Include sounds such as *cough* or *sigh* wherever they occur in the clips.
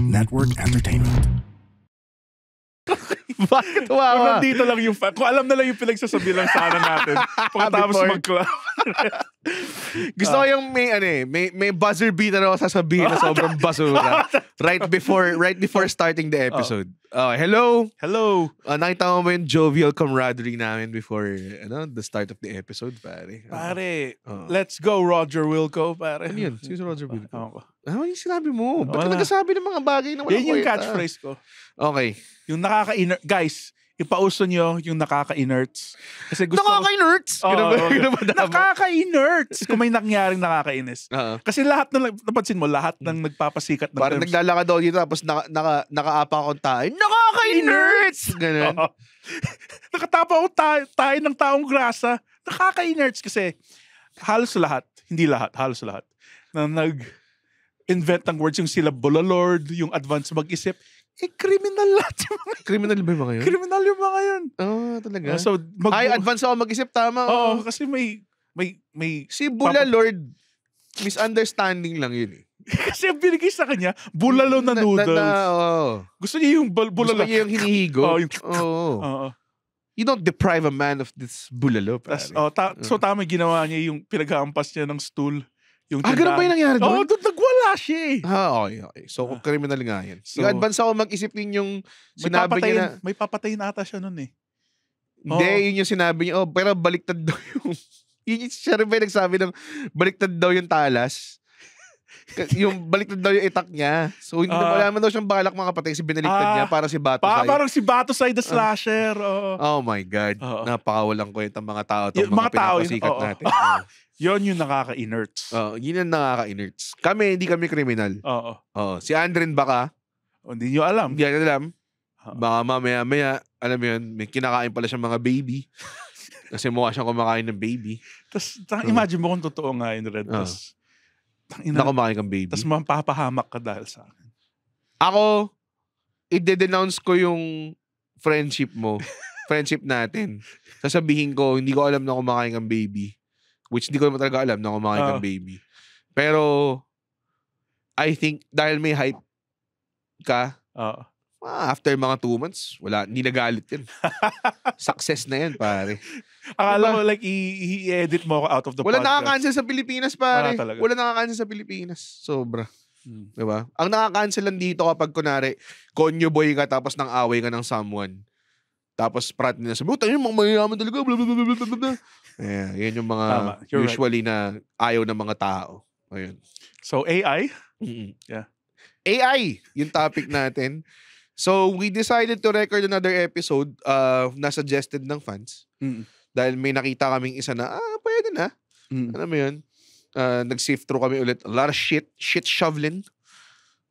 Network Entertainment. *laughs* Bakit Kung wawa? nandito lang yung fa- Kung alam na lang yung pinagsasabi lang sana natin. *laughs* Pagkatapos Before. mag-clap. *laughs* Gusto ko ah. yung may, ano eh, may, may buzzer na ako sasabihin na sobrang basura. right before right before starting the episode. Uh, hello! Hello! Uh, nakita mo ba yung jovial camaraderie namin before ano, the start of the episode, pare? Pare, let's go Roger Wilco, pare. Ano yun? si Roger Wilco? Ewan ko. Ano oh, yung sinabi mo? Ba't ka nagsasabi ng mga bagay na wala Yan yung catchphrase ko. Okay. Yung nakaka-inert. Guys, ipauso nyo yung nakaka-inerts. Kasi gusto nakaka-inerts? Oh, okay. nakaka-inerts! Kung may nangyaring nakakainis. Uh-huh. Kasi lahat ng, napansin mo, lahat ng nagpapasikat ng Parang terms. naglalakad ako dito tapos naka, naka, nakaapa akong tayo. Nakaka-inerts! Ganun. Uh-huh. *laughs* Nakatapa ako tayo, tayo ng taong grasa. Nakaka-inerts kasi halos lahat, hindi lahat, halos lahat, na nag invent ng words yung sila Lord, yung advance mag-isip. Eh, criminal lahat yung mga Criminal ba yung mga yun? Criminal yung mga yun. Oo, ah, oh, talaga. Uh, so, mag- Ay, advance ako mag-isip, tama. Oo, oh, kasi may, may, may... Si Bula Lord, misunderstanding lang yun eh. *laughs* Kasi ang binigay sa kanya, bulalo na noodles. Na, na, na, oh. Gusto niya yung bulalo. Gusto niya yung hinihigo. *laughs* Oh, yung... Oh. Oh. You don't deprive a man of this bulalo. Tas, oh, ta- so mm. tama ginawa niya yung pinaghaampas niya ng stool. Yung ah, ganun ba yung nangyari doon? Oo, oh, nagwala Kalashi. Oh, eh. ah, okay, okay. So, ah. criminal nga yan. So, yung advance ako mag-isip din yung sinabi niya na... May papatayin ata siya nun eh. Hindi, oh. yun yung sinabi niya. Oh, pero baliktad daw yung... *laughs* yun yung siya rin ba nagsabi ng baliktad daw yung talas. yung baliktad daw yung itak niya. So, hindi uh, wala man daw siyang balak makapatay si binaliktad uh, niya ah. para si Bato pa, Sai. Parang si Bato Sai the slasher. Uh, oh. oh my God. Uh, Napakawalang kwenta mga tao itong mga, mga tao, pinapasikat oh, natin. Oh. *laughs* Yon yung nakaka-inerts. Oo, yun yung nakaka-inerts. Kami, hindi kami kriminal. Oo. Oo. Si Andren baka, O, oh, Hindi nyo alam. hindi natin alam. Oo. Ah. Baka mamaya-maya, alam mo yun, may kinakain pala siyang mga baby. *laughs* Kasi mukha siyang kumakain ng baby. Tapos, tang, imagine mo kung totoo nga yun, Red. Oo. Tapos, tang ina. Na kang baby. Tapos, mapapahamak ka dahil sa akin. Ako, i-denounce ko yung friendship mo. *laughs* friendship natin. Sasabihin ko, hindi ko alam na kumakain kang baby. Which di ko naman talaga alam na kumakain uh. ng baby. Pero, I think, dahil may hype ka, uh. Ah, after mga two months, wala, hindi nagalit yun. *laughs* Success na yan, pare. Akala diba? ko like, i-edit mo ako out of the wala podcast. Wala nakakancel sa Pilipinas, pare. Ah, wala nakakancel sa Pilipinas. Sobra. Hmm. Diba? Ang nakakancel lang dito kapag kunari, konyo boy ka tapos nang away ka ng someone. Tapos prat nila sabi, oh, tayo mga mayayaman talaga, Yeah, yan yung mga Tama, usually right. na ayaw ng mga tao. Ayun. So AI? Mm-mm. Yeah. AI, yung topic natin. so we decided to record another episode uh, na suggested ng fans. Mm-mm. Dahil may nakita kaming isa na, ah, pwede na. Mm-mm. Ano mo yun? Uh, nag-sift through kami ulit. A lot of shit. Shit shoveling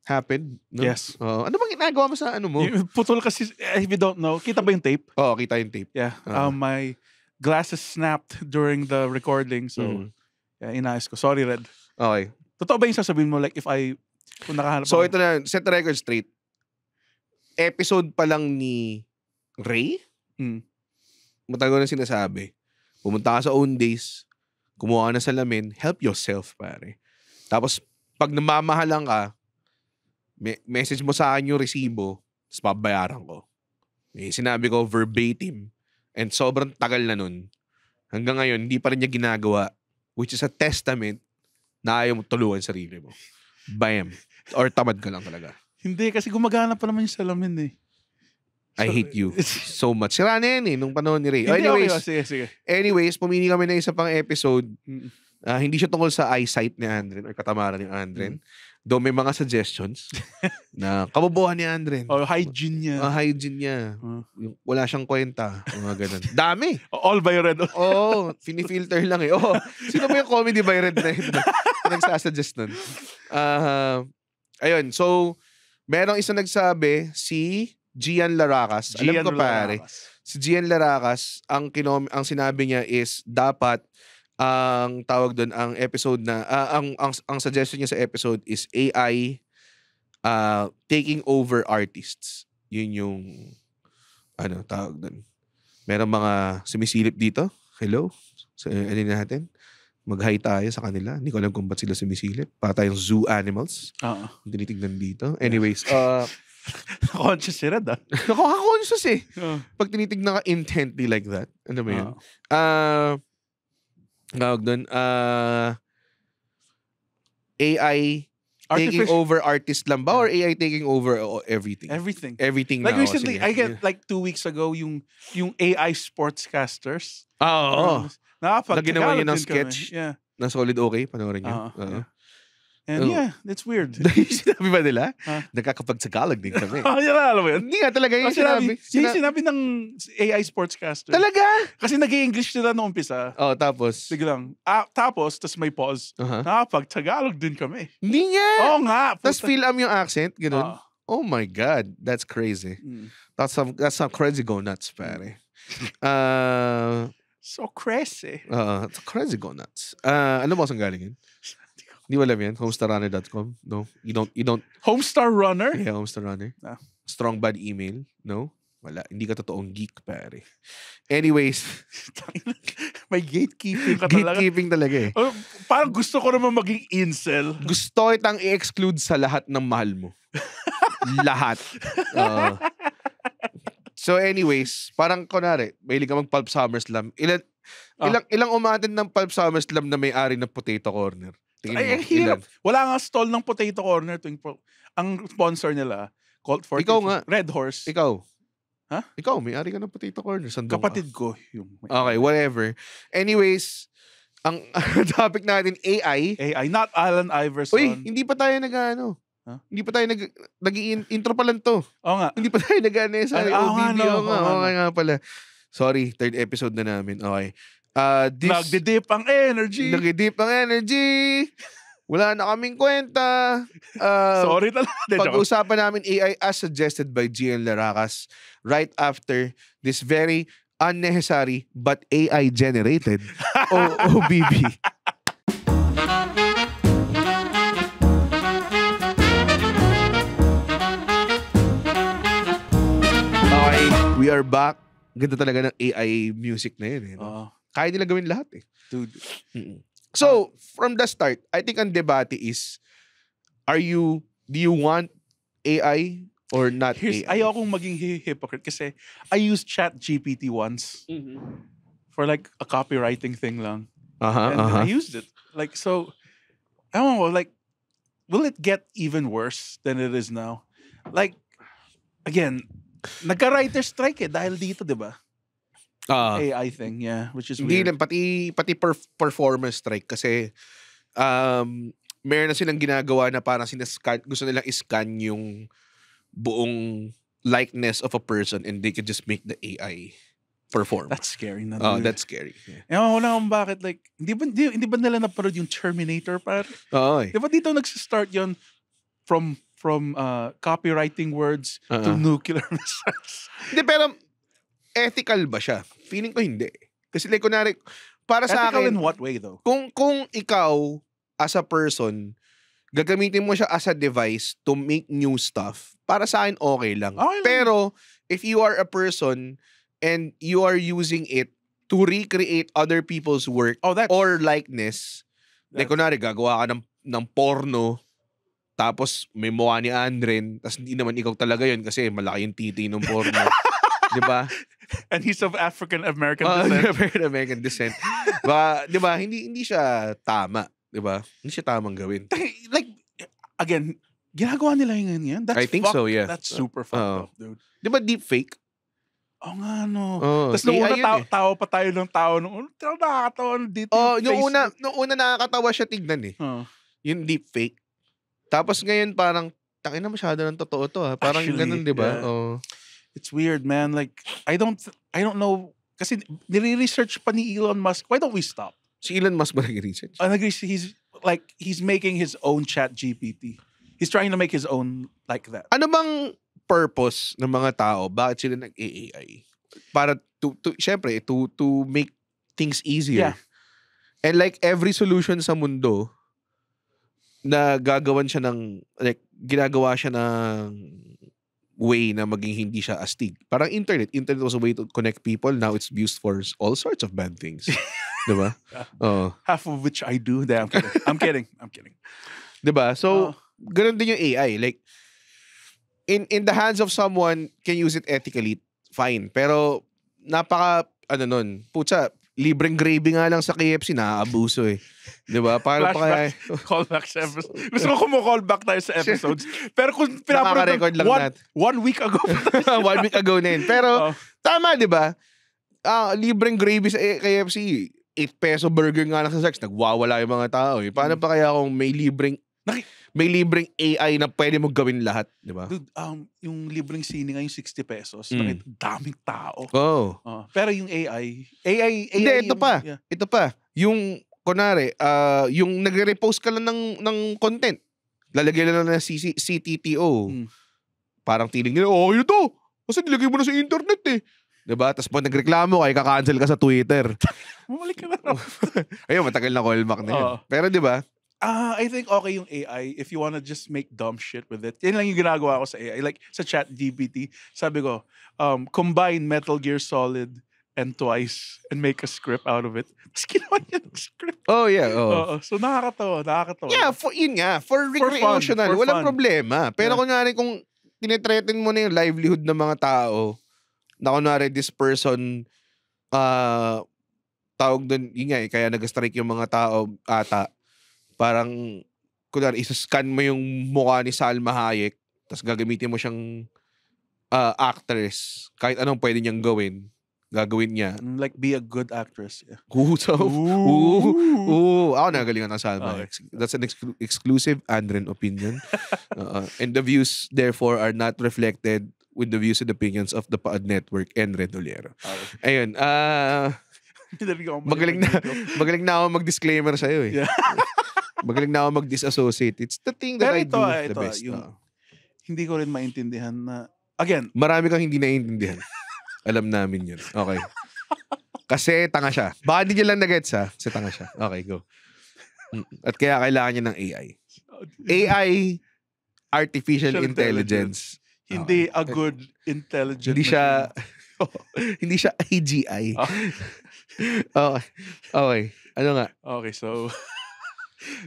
happened. No? Yes. Uh, ano bang ginagawa mo sa ano mo? Putol kasi, eh, if you don't know, kita ba yung tape? Oo, oh, kita yung tape. Yeah. Uh-huh. Um, my glasses snapped during the recording. So, mm. yeah, inaayos ko. Sorry, Red. Okay. Totoo ba yung sasabihin mo? Like, if I, kung nakahanap So, ito na, set the record straight. Episode pa lang ni Ray? Mm. Matagal na sinasabi. Pumunta ka sa own days, kumuha ka na sa lamin, help yourself, pare. Tapos, pag namamahalan ka, me- message mo sa akin yung resibo, tapos babayaran ko. Eh, sinabi ko verbatim. And sobrang tagal na nun. Hanggang ngayon, hindi pa rin niya ginagawa. Which is a testament na ayaw mo tuluan sarili mo. Bam. Or tamad ka lang talaga. Hindi, kasi gumagana pa naman yung salamin eh. I hate you *laughs* so much. Sira na yan eh, nung panahon ni Ray. Oh, Hindi, anyways, okay, sige, sige. anyways, pumili kami na isa pang episode. Uh, hindi siya tungkol sa eyesight ni Andren or katamaran ni Andren. Mm. Do may mga suggestions *laughs* na kabubuhan ni Andre. O hygiene niya. Uh, hygiene niya. Uh. Wala siyang kwenta. Mga ganun. Dami! *laughs* All by red. *laughs* Oo. Oh, finifilter lang eh. Oh, sino ba yung comedy by red na yun? Nagsasuggest nun. Uh, ayun. So, merong isang nagsabi, si Gian Laracas. Gian Alam ko pare. Si Gian Laracas, ang, kinom ang sinabi niya is, dapat ang tawag doon ang episode na uh, ang, ang ang suggestion niya sa episode is AI uh, ah, taking over artists. Yun yung ano tawag doon. Merong mga sumisilip dito. Hello. So, ano natin? mag-hi tayo sa kanila. Hindi ko alam kung ba't sila sumisilip. Para tayong zoo animals. Oo. Tinitignan dito. Anyways, uh, *laughs* conscious si Red, ah. Nakaka-conscious eh. Uh. Pag tinitignan ka intently like that, ano ba yun? Uh, tawag doon, uh, ah, AI taking over artist lang ba or AI taking over everything? Everything. Everything Like na. recently, sige. I get like two weeks ago yung yung AI sportscasters. Ah, oo. Oh, Um, nakapag- na ginawa niya ng sketch? Yeah. Na solid okay, panoorin niyo. Oo, Oo. yeah. And Ooh. yeah, it's weird. yung *laughs* sinabi ba nila? Huh? Nagkakapagsagalog din kami. oh, *laughs* yun, alam mo yun. Hindi nga talaga yung oh, ah, sinabi. sinabi. Yung sinabi ng AI sportscaster. Talaga? Kasi nag english sila noong umpisa. Oh, tapos? Biglang. Ah, tapos, tas may pause. Uh-huh. nakapag din kami. Hindi nga. Oo nga. Tapos feel am yung accent, ganun. Oh. oh my God, that's crazy. Mm. That's some that's some crazy go nuts, pare. Mm. *laughs* uh, so crazy. Uh, so crazy go nuts. Uh, ano ba saan galing yun? Hindi mo alam yan? Homestarrunner.com? No? You don't, you don't... Homestar Runner? Yeah, Homestar Runner. Ah. Strong bad email? No? Wala. Hindi ka totoong geek, pare. Anyways. *laughs* May gatekeeping ka talaga. Gatekeeping talaga eh. Oh, parang gusto ko naman maging incel. Gusto itang i-exclude sa lahat ng mahal mo. *laughs* lahat. Uh, so anyways, parang kunwari, mahilig ka mag-pulp SummerSlam. Ilan, Oh. Ilang ilang umaten ng Pulp Summer Slam na may-ari ng Potato Corner. Tingin Ay, ang hirap. Wala nga stall ng potato corner tuwing po. Ang sponsor nila, Colt 40. Ikaw nga. Red Horse. Ikaw. Ha? Huh? Ikaw, may-ari ka ng potato corner. Sandong Kapatid ka? ko. Yung okay, whatever. Anyways, ang *laughs* topic natin, AI. AI, not Alan Iverson. Uy, hindi pa tayo nag-ano. Huh? Hindi pa tayo nag nag intro pa lang to. Oo nga. Hindi pa tayo nag-ano sa Ay, ah, ah, OBB. Oo nga, no, nga, nga, nga pala. Sorry, third episode na namin. Okay. Uh, this, Nagdi-dip ang energy. Nagdi-dip ang energy. Wala na kaming kwenta. Uh, Sorry talaga. Pag-usapan namin AI as suggested by GL Laracas right after this very unnecessary but AI generated OOBB. okay, we are back. Ganda talaga ng AI music na yun. Eh, no? Uh -oh kaya nila gawin lahat eh. Dude. So, ah. from the start, I think ang debate is, are you, do you want AI or not Here's, AI? Ayokong maging hypocrite kasi I used chat GPT once mm-hmm. for like a copywriting thing lang. Uh-huh, and uh-huh. I used it. Like, so, I don't know, like, will it get even worse than it is now? Like, again, nagka-writer strike eh dahil dito, di ba? Uh, ah. AI thing, yeah, which is hindi weird. lang pati pati per, performance strike kasi um meron na silang ginagawa na parang sinascan gusto nilang iscan yung buong likeness of a person and they can just make the AI perform. That's scary na. Oh, uh, that's scary. Yeah. Ewan ko na kung bakit like hindi ba hindi, hindi ba nila napanood yung Terminator par? Oo. Oh, eh. Di ba dito nagsi-start yon from from uh, copywriting words uh-huh. to uh-uh. nuclear *laughs* missiles. Hindi pero ethical ba siya? Feeling ko hindi. Kasi like, kunwari, para Ethical sa akin... in what way though? Kung, kung ikaw, as a person, gagamitin mo siya as a device to make new stuff, para sa akin, okay lang. Okay lang. Pero, if you are a person and you are using it to recreate other people's work oh, that's, or likeness, that's, like kunwari, gagawa ka ng, ng porno, tapos may mukha ni Andren, tapos hindi naman ikaw talaga yun kasi malaki yung titi ng porno. *laughs* 'Di ba? *laughs* And he's of African American uh, *laughs* descent. African American descent. ba, 'di ba? Hindi hindi siya tama, 'di ba? Hindi siya tamang gawin. Like again, ginagawa nila yun ngayon. That's I think fucked. so, yeah. That's super uh, fucked uh, up, dude. 'Di ba deep fake? oh, nga, no. Oh, Tapos nung eh, una, tao, eh. tao pa tayo ng tao. Nung una, nakakatawa dito. Oh, yung una, nung una nakakatawa siya tignan eh. Oh. Yung deep fake. Tapos ngayon parang, takin na masyado ng totoo to ha. Ah. Parang Actually, ganun, di ba? Yeah. Oh. It's weird, man. Like I don't I don't know kasi nire-research pa ni Elon Musk. Why don't we stop? Si Elon Musk ba nag-research? Uh, nag-research. He's like he's making his own chat GPT. He's trying to make his own like that. Ano bang purpose ng mga tao? Bakit sila nag-AI? Para to, to syempre, to, to make things easier. Yeah. And like every solution sa mundo, na gagawan siya ng, like, ginagawa siya ng way na maging hindi siya astig. Parang internet. Internet was a way to connect people. Now it's used for all sorts of bad things. *laughs* diba? Uh, *laughs* Half of which I do. Nah, I'm kidding. I'm kidding. I'm kidding. Diba? So, uh, ganun din yung AI. Like, in in the hands of someone can use it ethically, fine. Pero, napaka, ano nun, putsa, libreng gravy nga lang sa KFC, naaabuso eh. Di ba? Para pa kaya... Callback sa episode. Gusto ko kumukallback tayo sa episodes. Pero kung pinaproduct, lang one, nat. one week ago. *laughs* one week ago na yun. Pero, oh. tama, di ba? Ah, libreng gravy sa KFC. 8 peso burger nga lang sa sex. Nagwawala yung mga tao eh. Paano hmm. pa kaya kung may libreng... Naki- may libreng AI na pwede mo gawin lahat, di ba? Dude, um, yung libreng sini nga, yung 60 pesos, mm. bakit daming tao. Oh. Uh, pero yung AI, AI, AI. Hindi, ito yung, pa. Yeah. Ito pa. Yung, kunwari, uh, yung nagre-repost ka lang ng, ng content, lalagyan na lang ng CC, CTTO. Mm. Parang tiling nila, oh, yun to! Kasi nilagay mo na sa internet eh. Diba? Tapos pag nagreklamo ka, cancel ka sa Twitter. *laughs* Bumalik ka na. *laughs* Ayun, matagal na callback na yun. Oh. Pero di ba Ah, I think okay yung AI if you wanna just make dumb shit with it. Yan lang yung ginagawa ko sa AI. Like, sa chat GPT, sabi ko, um, combine Metal Gear Solid and Twice and make a script out of it. Tapos *laughs* ginawa niya ng script. Oh, yeah. Oh. Oo, so, nakakatawa, nakakatawa. Yeah, for, yun nga. For recreational, for fun, for walang fun. problema. Pero yeah. kunwari kung tinetreaten mo na yung livelihood ng mga tao, na kunwari this person, uh, tawag doon, yun nga eh, kaya nag-strike yung mga tao ata parang, kunwari, isa-scan mo yung mukha ni Salma Hayek, tapos gagamitin mo siyang uh, actress. Kahit anong pwede niyang gawin, gagawin niya. Mm, like, be a good actress. Yeah. *laughs* Ooh, so, ooh. ooh, ooh. Ako nagalingan ng Salma. Okay. That's an ex- exclusive Andren opinion. uh, *laughs* and the views, therefore, are not reflected with the views and opinions of the Paad Network and Red Oliero. Okay. Ayun. Uh, *laughs* magaling na magaling na ako mag-disclaimer sa iyo eh. Yeah. Magaling na ako mag-disassociate. It's the thing that Pero I ito, do ito, the best. Yung, ah. Hindi ko rin maintindihan na, again. Marami kang hindi naiintindihan. Alam namin yun. Okay. Kasi tanga siya. Baka hindi niya lang nag-gets ha. Kasi tanga siya. Okay, go. Mm. At kaya kailangan niya ng AI. AI, artificial intelligence. intelligence. Hindi okay. a good intelligence. Hindi siya, *laughs* hindi siya AGI. Ah. okay. Okay. Ano nga? Okay, so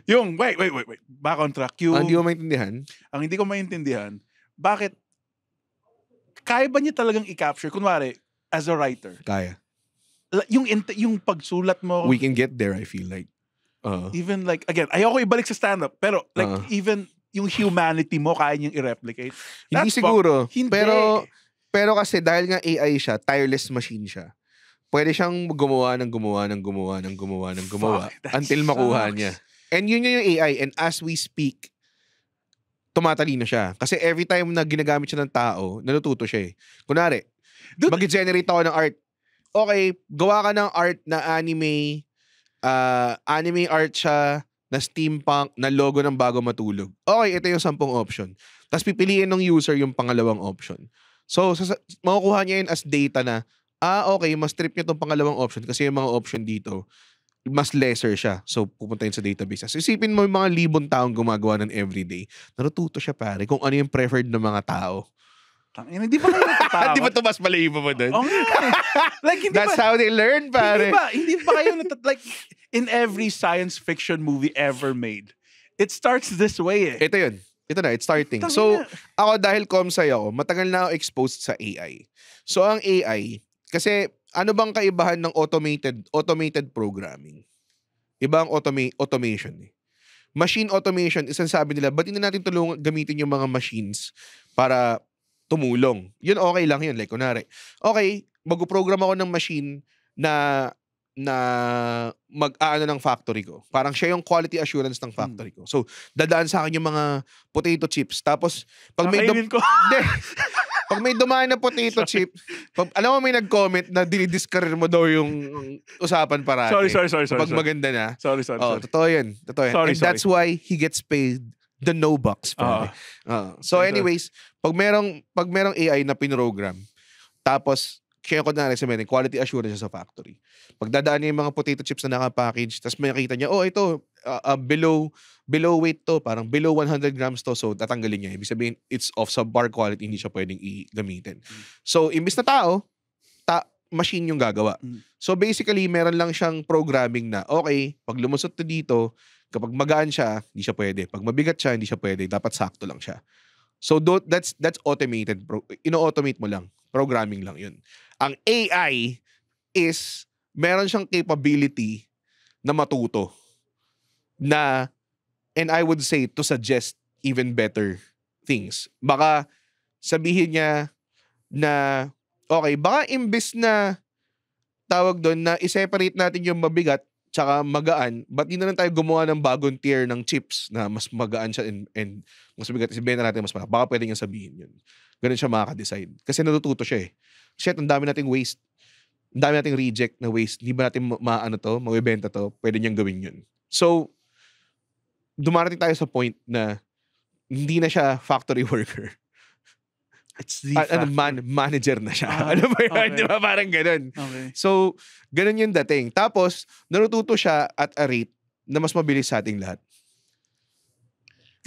yung, wait, wait, wait, wait. Back on track. Yung, Ah, hindi mo maintindihan? ang hindi ko maintindihan, bakit, kaya ba niya talagang i-capture? Kunwari, as a writer, Kaya. yung, yung pagsulat mo, We can get there, I feel like. Uh, even like, again, ayoko ibalik sa stand-up, pero like, Ah. even yung humanity mo, kaya niyang i-replicate. hindi That's ba- siguro. Hindi. Pero, pero kasi dahil nga AI siya, tireless machine siya. Pwede siyang gumawa ng gumawa ng gumawa ng gumawa ng gumawa Fuck, until makuha sucks. niya. And yun yung AI. And as we speak, tumatalino siya. Kasi every time na ginagamit siya ng tao, natututo siya eh. Kunwari, mag-generate ako ng art. Okay, gawa ka ng art na anime, uh, anime art siya, na steampunk, na logo ng bago matulog. Okay, ito yung sampung option. Tapos pipiliin ng user yung pangalawang option. So, sa, makukuha niya yun as data na, ah, okay, mas trip niya tong pangalawang option kasi yung mga option dito, mas lesser siya. So, pupunta yun sa database. As isipin mo yung mga libon taong gumagawa ng everyday. Natututo siya pare kung ano yung preferred ng mga tao. Tangina, hindi pa kayo Hindi *laughs* Di ba ito mas mali mo ba doon? Oo nga. Eh. like, hindi That's ba, how they learn, pare. Hindi ba, hindi ba kayo natat... Like, in every science fiction movie ever made, it starts this way eh. Ito yun. Ito na, it's starting. Tangina. So, ako dahil com sa'yo, matagal na ako exposed sa AI. So, ang AI, kasi ano bang kaibahan ng automated automated programming? Iba ang automa- automation eh. Machine automation, isang sabi nila, ba't hindi natin tulungan gamitin yung mga machines para tumulong? Yun okay lang yun. Like, kunwari, okay, mag-program ako ng machine na na mag-aano ng factory ko. Parang siya yung quality assurance ng factory hmm. ko. So, dadaan sa akin yung mga potato chips. Tapos, pag may... Dum- ko. *laughs* Pag may dumaan na potato chip, pag, alam mo may nag-comment na dinidiscourage mo daw yung usapan para. Sorry, sorry, sorry, sorry. Pag sorry. maganda na. Sorry, sorry, oh, sorry. Totoo yan. Totoo yun. Sorry, And sorry. that's why he gets paid the no bucks probably. Uh, uh, oh, so anyways, pag merong pag merong AI na pinrogram, tapos kaya ko na recommend quality assurance sa factory. Pag dadaan niya yung mga potato chips na naka-package, tapos makikita niya, oh, ito, uh, uh, below below weight to, parang below 100 grams to, so tatanggalin niya. Ibig sabihin, it's of subpar quality, hindi siya pwedeng i-gamitin. Mm. So, imbis na tao, ta machine yung gagawa. Mm. So, basically, meron lang siyang programming na, okay, pag lumusot to dito, kapag magaan siya, hindi siya pwede. Pag mabigat siya, hindi siya pwede. Dapat sakto lang siya. So, do, that's, that's automated. Pro, ino-automate mo lang. Programming lang yun. Ang AI is, meron siyang capability na matuto na And I would say to suggest even better things. Baka sabihin niya na, okay, baka imbis na tawag doon na i-separate natin yung mabigat tsaka magaan, ba't hindi na lang tayo gumawa ng bagong tier ng chips na mas magaan siya and, and mas mabigat, Si na natin mas magaan. Baka pwede niya sabihin yun. Ganun siya makaka-decide. Kasi natututo siya eh. Shit, ang dami nating waste. Ang dami nating reject na waste. Hindi ba natin maano to, mawibenta to, pwede niyang gawin yun. So, dumarating tayo sa point na hindi na siya factory *laughs* worker. It's the A- ano, man, manager na siya. Ah, *laughs* ano ba yun? Okay. Di ba? Parang ganun. Okay. So, ganun yung dating. Tapos, narututo siya at a rate na mas mabilis sa ating lahat.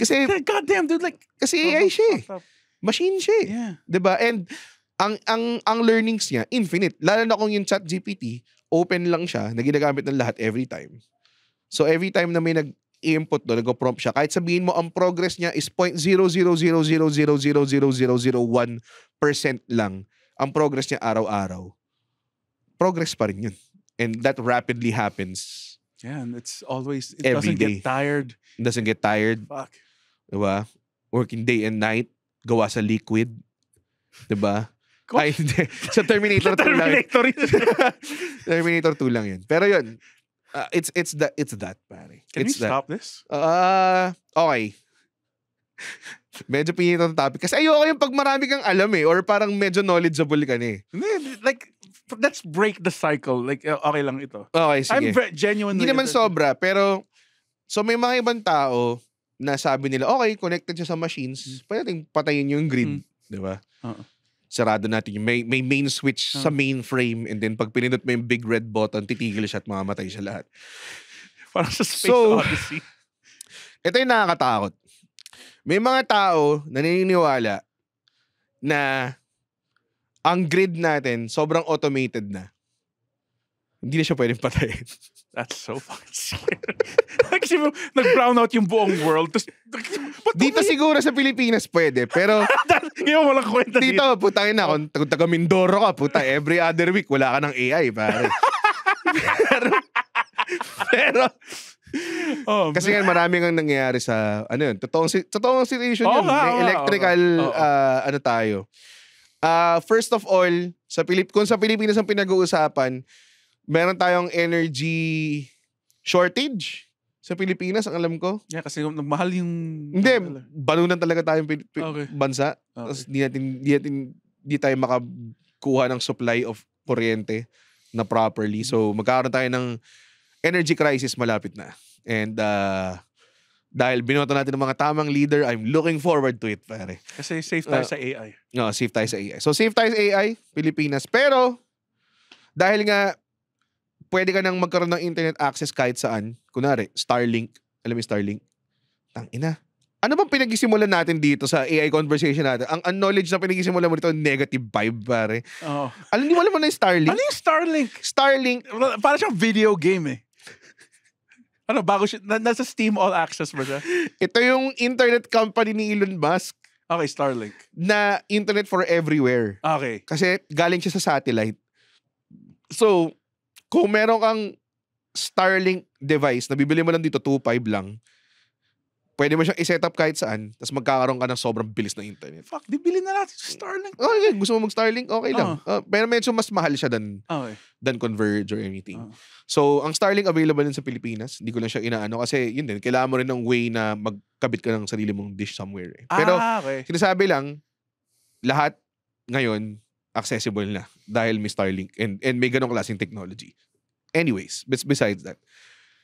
Kasi, God damn, dude, like, kasi AI siya eh. Machine siya eh. Yeah. Di ba? And, ang, ang, ang learnings niya, infinite. Lalo na kung yung chat GPT, open lang siya, na ginagamit ng lahat every time. So, every time na may nag, input doon, nag-prompt siya. Kahit sabihin mo, ang progress niya is 0.00000000001% lang ang progress niya araw-araw. Progress pa rin yun. And that rapidly happens. Yeah, and it's always, it doesn't day. get tired. It doesn't get tired. Fuck. Diba? Working day and night, gawa sa liquid. Diba? Ay, hindi. Sa Terminator 2 lang. Terminator 2 lang yun. Pero yun, Uh, it's it's that it's that pare. Can it's we that. stop this? Uh, okay. *laughs* medyo pinito ng topic. Kasi ayoko yung pag marami kang alam eh. Or parang medyo knowledgeable ka na eh. Like, let's break the cycle. Like, uh, okay lang ito. Okay, sige. I'm very genuinely... Hindi naman sobra. Pero, so may mga ibang tao na sabi nila, okay, connected siya sa machines. Mm. Pwede patayin yung grid. Mm. Di ba? Uh-uh sarado natin yung may, may main switch sa hmm. mainframe and then pag pinindot mo yung big red button, titigil siya at mamamatay siya lahat. *laughs* Parang sa Space so, Odyssey. *laughs* Ito yung nakakatakot. May mga tao na naniniwala na ang grid natin sobrang automated na. Hindi na siya pwedeng patayin. *laughs* That's so fucking scary. Kasi nag-brown out yung buong world. Tapos, Dito siguro sa Pilipinas pwede, pero hindi *laughs* mo walang kwenta dito. Dito, putangin na. Kung taga Mindoro ka, puta, every other week, wala ka ng AI, pare. *laughs* pero, pero, oh, kasi nga marami ang nangyayari sa, ano yun, totoong, totoong situation oh, yun. Nga, May electrical, oh, oh. Uh, ano tayo. Uh, first of all, sa Pilip kung sa Pilipinas ang pinag-uusapan, meron tayong energy shortage. Sa Pilipinas, ang alam ko. Yeah, kasi mahal yung... Hindi, balunan talaga tayong Pilip- okay. bansa. Okay. Tapos di natin, di natin, di tayo makakuha ng supply of kuryente na properly. So, mm-hmm. magkakaroon tayo ng energy crisis malapit na. And, uh, dahil binoto natin ng mga tamang leader, I'm looking forward to it, pare. Kasi safe tayo uh, sa AI. No, safe tayo sa AI. So, safe tayo sa AI, Pilipinas. Pero, dahil nga pwede ka nang magkaroon ng internet access kahit saan. Kunwari, Starlink. Alam mo Starlink? Tang ina. Ano bang pinagisimulan natin dito sa AI conversation natin? Ang, ang knowledge na pinagisimulan mo dito, negative vibe, pare. Oh. Alam, di mo alam mo na yung Starlink? Ano yung Starlink? Starlink. Para siyang video game eh. ano, bago siya, na, nasa Steam All Access ba siya? Ito yung internet company ni Elon Musk. Okay, Starlink. Na internet for everywhere. Okay. Kasi galing siya sa satellite. So, kung meron kang Starlink device, nabibili mo lang dito 2.5 lang, pwede mo siyang i-set up kahit saan, tapos magkakaroon ka ng sobrang bilis na internet. Fuck, di bilhin na natin sa Starlink. Oh, okay, gusto mo mag-Starlink? Okay lang. Oh. Uh, pero medyo mas mahal siya than, okay. than Converge or anything. Oh. So, ang Starlink available din sa Pilipinas. Hindi ko lang siya inaano kasi yun din, kailangan mo rin ng way na magkabit ka ng sarili mong dish somewhere. Eh. Pero, ah, okay. sinasabi lang, lahat ngayon, accessible na dahil may Starlink and, and may ganong klaseng technology. Anyways, besides that.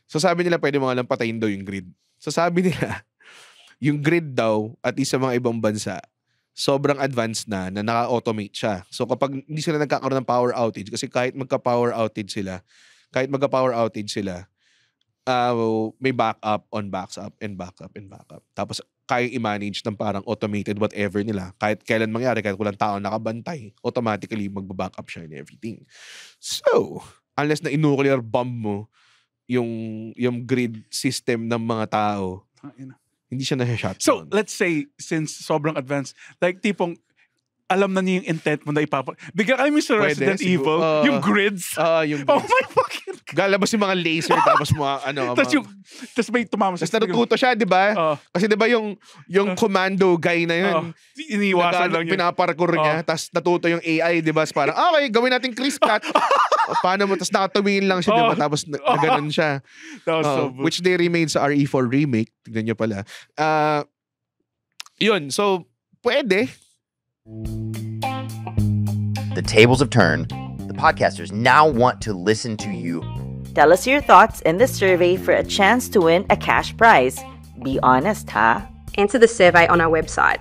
So sabi nila pwede mga lang patayin daw yung grid. So sabi nila, *laughs* yung grid daw, at isa sa mga ibang bansa, sobrang advanced na na naka-automate siya. So kapag hindi sila nagkakaroon ng power outage, kasi kahit magka-power outage sila, kahit magka-power outage sila, uh, may backup on backup and backup and backup. Tapos kaya i-manage ng parang automated whatever nila. Kahit kailan mangyari, kahit walang tao nakabantay, automatically magbaback up siya and everything. So, unless na in-nuclear bomb mo yung, yung grid system ng mga tao, hindi siya na-shut So, let's say, since sobrang advanced, like tipong alam na niya yung intent mo na ipapa... Bigla kami Mr. Pwede, Resident siguro. Evil, uh, yung grids. Uh, yung oh grids. Oh my fucking God. Galabas yung mga laser, tapos mga ano... *laughs* tapos yung... Tapos may tumama sa... Tapos natututo siya, di ba? Uh, Kasi di ba yung, yung commando guy na yun? Uh, iniwasan lang yun. Pinaparkour uh, niya, tapos natuto yung AI, di ba? Parang, okay, gawin natin Chris Pratt. *laughs* paano mo? Tapos nakatawin lang siya, di ba? Tapos na, na ganun siya. Uh, so which they remade sa RE4 remake. Tignan nyo pala. Uh, yun, so pwede The tables have turned. The podcasters now want to listen to you. Tell us your thoughts in the survey for a chance to win a cash prize. Be honest, huh? Answer the survey on our website,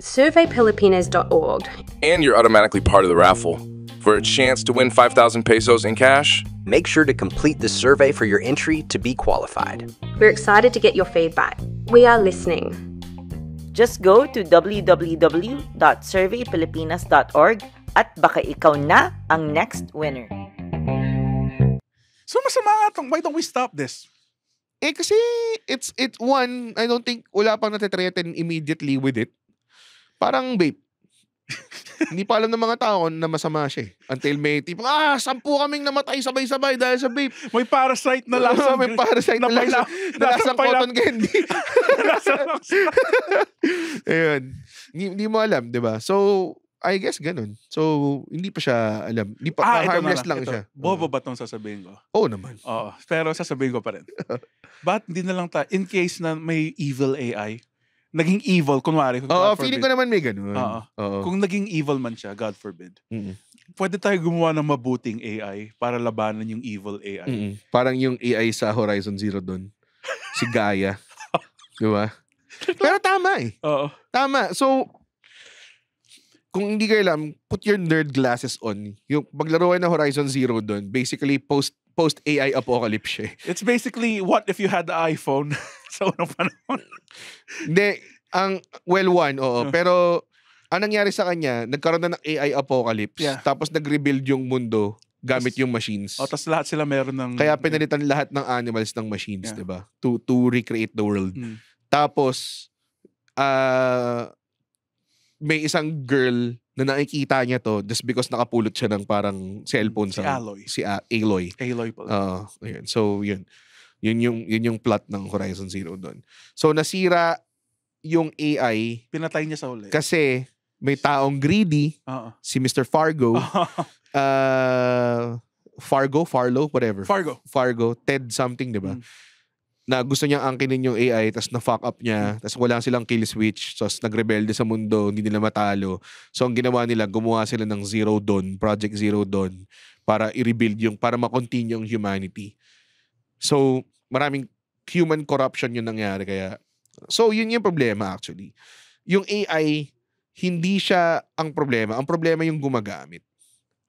surveypilipinas.org. And you're automatically part of the raffle. For a chance to win 5,000 pesos in cash, make sure to complete the survey for your entry to be qualified. We're excited to get your feedback. We are listening. Just go to www.surveypilipinas.org at baka ikaw na ang next winner. So masama nga itong, why don't we stop this? Eh kasi it's it's one, I don't think wala pang natitreaten immediately with it. Parang vape. Hindi pa alam ng mga tao na masama siya eh. Until may tipo, ah, sampu kaming namatay sabay-sabay dahil sa vape. May parasite na lasang. *laughs* may parasite na, na lasang, na lasang cotton candy. *laughs* lasang *laughs* Ayun. Hindi, hindi mo alam, di ba? So, I guess ganun. So, hindi pa siya alam. Hindi pa, ah, harmless lang, lang siya. Bobo mm-hmm. ba itong sasabihin ko? Oo oh, naman. Oo. Pero sasabihin ko pa rin. Ba't hindi na lang ta, in case na may evil AI, naging evil, kunwari. Oo, oh, feeling ko naman may ganun. Oo. Kung naging evil man siya, God forbid. Mm-mm. Pwede tayo gumawa ng mabuting AI para labanan yung evil AI. Mm-mm. Parang yung AI sa Horizon Zero Dawn. Si Gaia. *laughs* Di ba? Pero tama eh. Oo. Tama. So, kung hindi kayo alam, put your nerd glasses on. Yung paglaro na Horizon Zero Dawn, basically post post AI apocalypse eh. It's basically what if you had the iPhone. *laughs* *laughs* sa unang panahon. Hindi, ang, well, one, oo. Oh. Pero, ang nangyari sa kanya, nagkaroon na ng AI apocalypse. Yeah. Tapos nag-rebuild yung mundo gamit yung machines. O, oh, tapos lahat sila meron ng... Kaya pinalitan yeah. lahat ng animals ng machines, yeah. di ba? To, to recreate the world. Mm. Tapos, uh, may isang girl na nakikita niya to just because nakapulot siya ng parang cellphone si sa... Aloy. Si A- Aloy. Aloy pala. uh, yun. So, yun. Yun yung, yun yung plot ng Horizon Zero doon. So, nasira yung AI. Pinatay niya sa huli. Kasi may taong greedy, uh-uh. si Mr. Fargo. uh *laughs* Fargo, Farlow, whatever. Fargo. Fargo, Ted something, di ba? Mm. Na gusto niyang angkinin yung AI, tapos na-fuck up niya, mm. tapos wala silang kill switch, tapos nagrebelde sa mundo, hindi nila matalo. So ang ginawa nila, gumawa sila ng Zero Dawn, Project Zero Dawn, para i-rebuild yung, para makontinue yung humanity. So, maraming human corruption yung nangyari. Kaya, so yun yung problema actually. Yung AI, hindi siya ang problema. Ang problema yung gumagamit.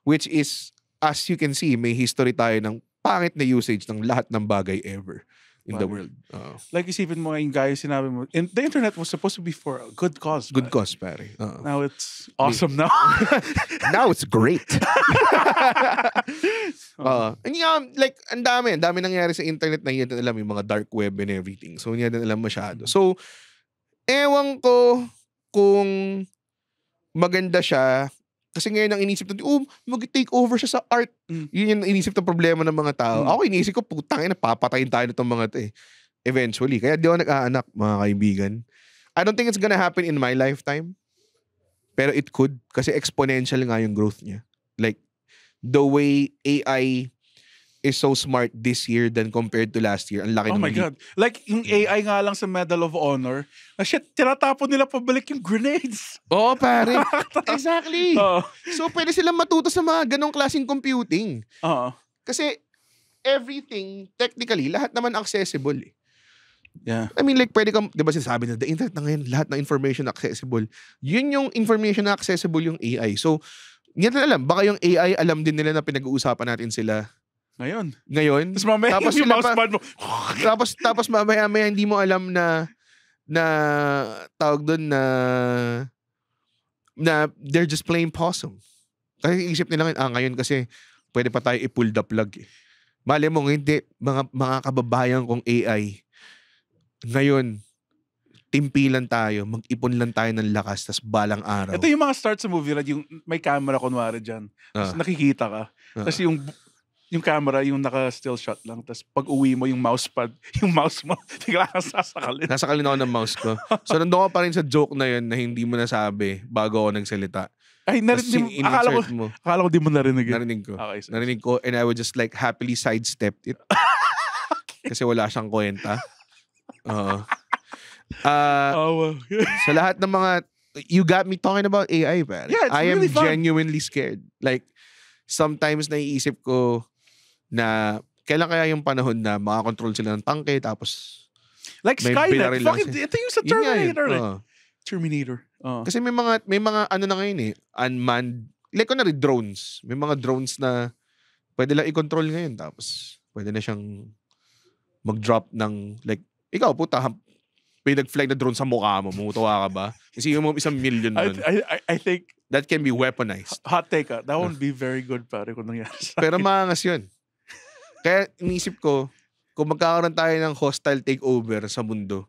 Which is, as you can see, may history tayo ng pangit na usage ng lahat ng bagay ever in the world. Uh, Like isipin mo yung gaya sinabi mo, in, the internet was supposed to be for a good cause. good pare. cause, pare. Uh, Now it's awesome now. *laughs* now it's great. Uh, *laughs* *laughs* and yeah, um, like, ang dami. Ang dami nangyari sa internet na hindi natin alam yung mga dark web and everything. So, hindi natin alam masyado. So, ewan ko kung maganda siya kasi ngayon ang inisip natin, oh, mag-take over siya sa art. Mm. Yun yung inisip ng problema ng mga tao. Mm. Ako inisip ko, putang ina, papatayin tayo nitong mga to eh. Eventually. Kaya di ako nag-aanak, mga kaibigan. I don't think it's gonna happen in my lifetime. Pero it could. Kasi exponential nga yung growth niya. Like, the way AI is so smart this year than compared to last year. Ang laki oh ng my God. Like, yung mm. AI nga lang sa Medal of Honor, na shit, tinatapon nila pabalik yung grenades. Oo, oh, pare. *laughs* exactly. Oh. So, pwede silang matuto sa mga ganong klaseng computing. Oo. Oh. Kasi, everything, technically, lahat naman accessible eh. Yeah. I mean, like, pwede kang, di ba sinasabi na, the internet na ngayon, lahat ng information accessible. Yun yung information na accessible yung AI. So, hindi natin alam. Baka yung AI, alam din nila na pinag-uusapan natin sila ngayon. Ngayon. Tapos mamaya tapos yung mousepad mo. tapos, tapos mamaya-maya hindi mo alam na na tawag doon na na they're just playing possum. Kasi isip nila ngayon, ah, ngayon kasi pwede pa tayo i-pull the plug. Eh. Mali mo, hindi, mga, mga kababayan kong AI, ngayon, timpilan tayo, mag-ipon lang tayo ng lakas, tas balang araw. Ito yung mga start sa movie, Rad, yung may camera kunwari dyan. Tapos uh, ah. nakikita ka. Uh, ah. tapos yung yung camera, yung naka-still shot lang. Tapos pag uwi mo, yung mousepad, *laughs* yung mouse mo, bigla kang sasakalin. Nasakalin ako ng mouse ko. So nandun ka pa rin sa joke na yun na hindi mo nasabi bago ako nagsalita. Ay, narinig mo. Akala ko, mo. akala ko di mo narinig. Yun. Narinig ko. Okay, so, narinig ko and I would just like happily sidestep it. okay. *laughs* Kasi wala siyang kwenta. Oo. Uh, uh, oh, well. *laughs* sa lahat ng mga, you got me talking about AI, pare. Yeah, I really am fun. genuinely scared. Like, sometimes naiisip ko, na kailan kaya yung panahon na makakontrol sila ng tanke tapos like Skynet fucking ito yung sa Terminator yun, yun. Uh. Terminator uh. kasi may mga may mga ano na ngayon eh unmanned like kunwari drones may mga drones na pwede lang i-control ngayon tapos pwede na siyang mag-drop ng like ikaw puta may nag-fly na drone sa mukha mo, mumutuwa ka ba? Kasi yung isang million nun. I, I, I think... That can be weaponized. Hot take ah. That ah. won't be very good pare kung nangyari sa Pero maangas yun. Kaya inisip ko, kung magkakaroon tayo ng hostile takeover sa mundo,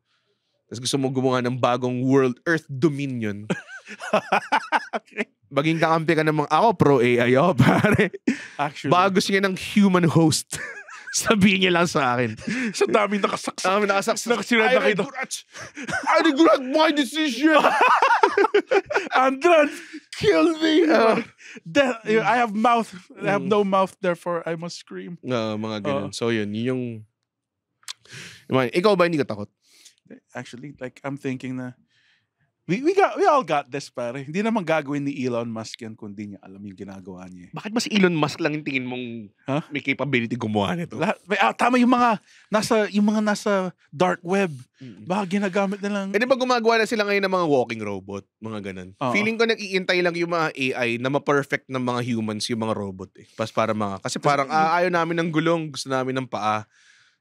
tapos gusto mo gumawa ng bagong world earth dominion, okay. *laughs* Maging kakampi ka ng mga, ako pro AI, ako pare. Actually. Bago niya ng human host. *laughs* Sabihin niya lang sa akin. sa daming nakasaksak. Dami nakasaksak. Nakasira na kita. I regret my decision. *laughs* Andran, kill me. Uh, I have mouth. I have mm. no mouth, therefore I must scream. Uh, mga ganun. Uh, so yun, yung... Ikaw ba hindi ka takot? Actually, like, I'm thinking na, We, we, got, we all got this, pare. Hindi naman gagawin ni Elon Musk yan kung di niya alam yung ginagawa niya. Eh. Bakit mas Elon Musk lang yung tingin mong huh? may capability gumawa nito? Lahat, may, ah, tama yung mga nasa, yung mga nasa dark web. Mm-hmm. Baka ginagamit na lang. Hindi di ba gumagawa na sila ngayon ng mga walking robot? Mga ganun. Uh-huh. Feeling ko nag-iintay lang yung mga AI na ma-perfect ng mga humans yung mga robot eh. Pas para mga, kasi parang ah, ayaw namin ng gulong, gusto namin ng paa.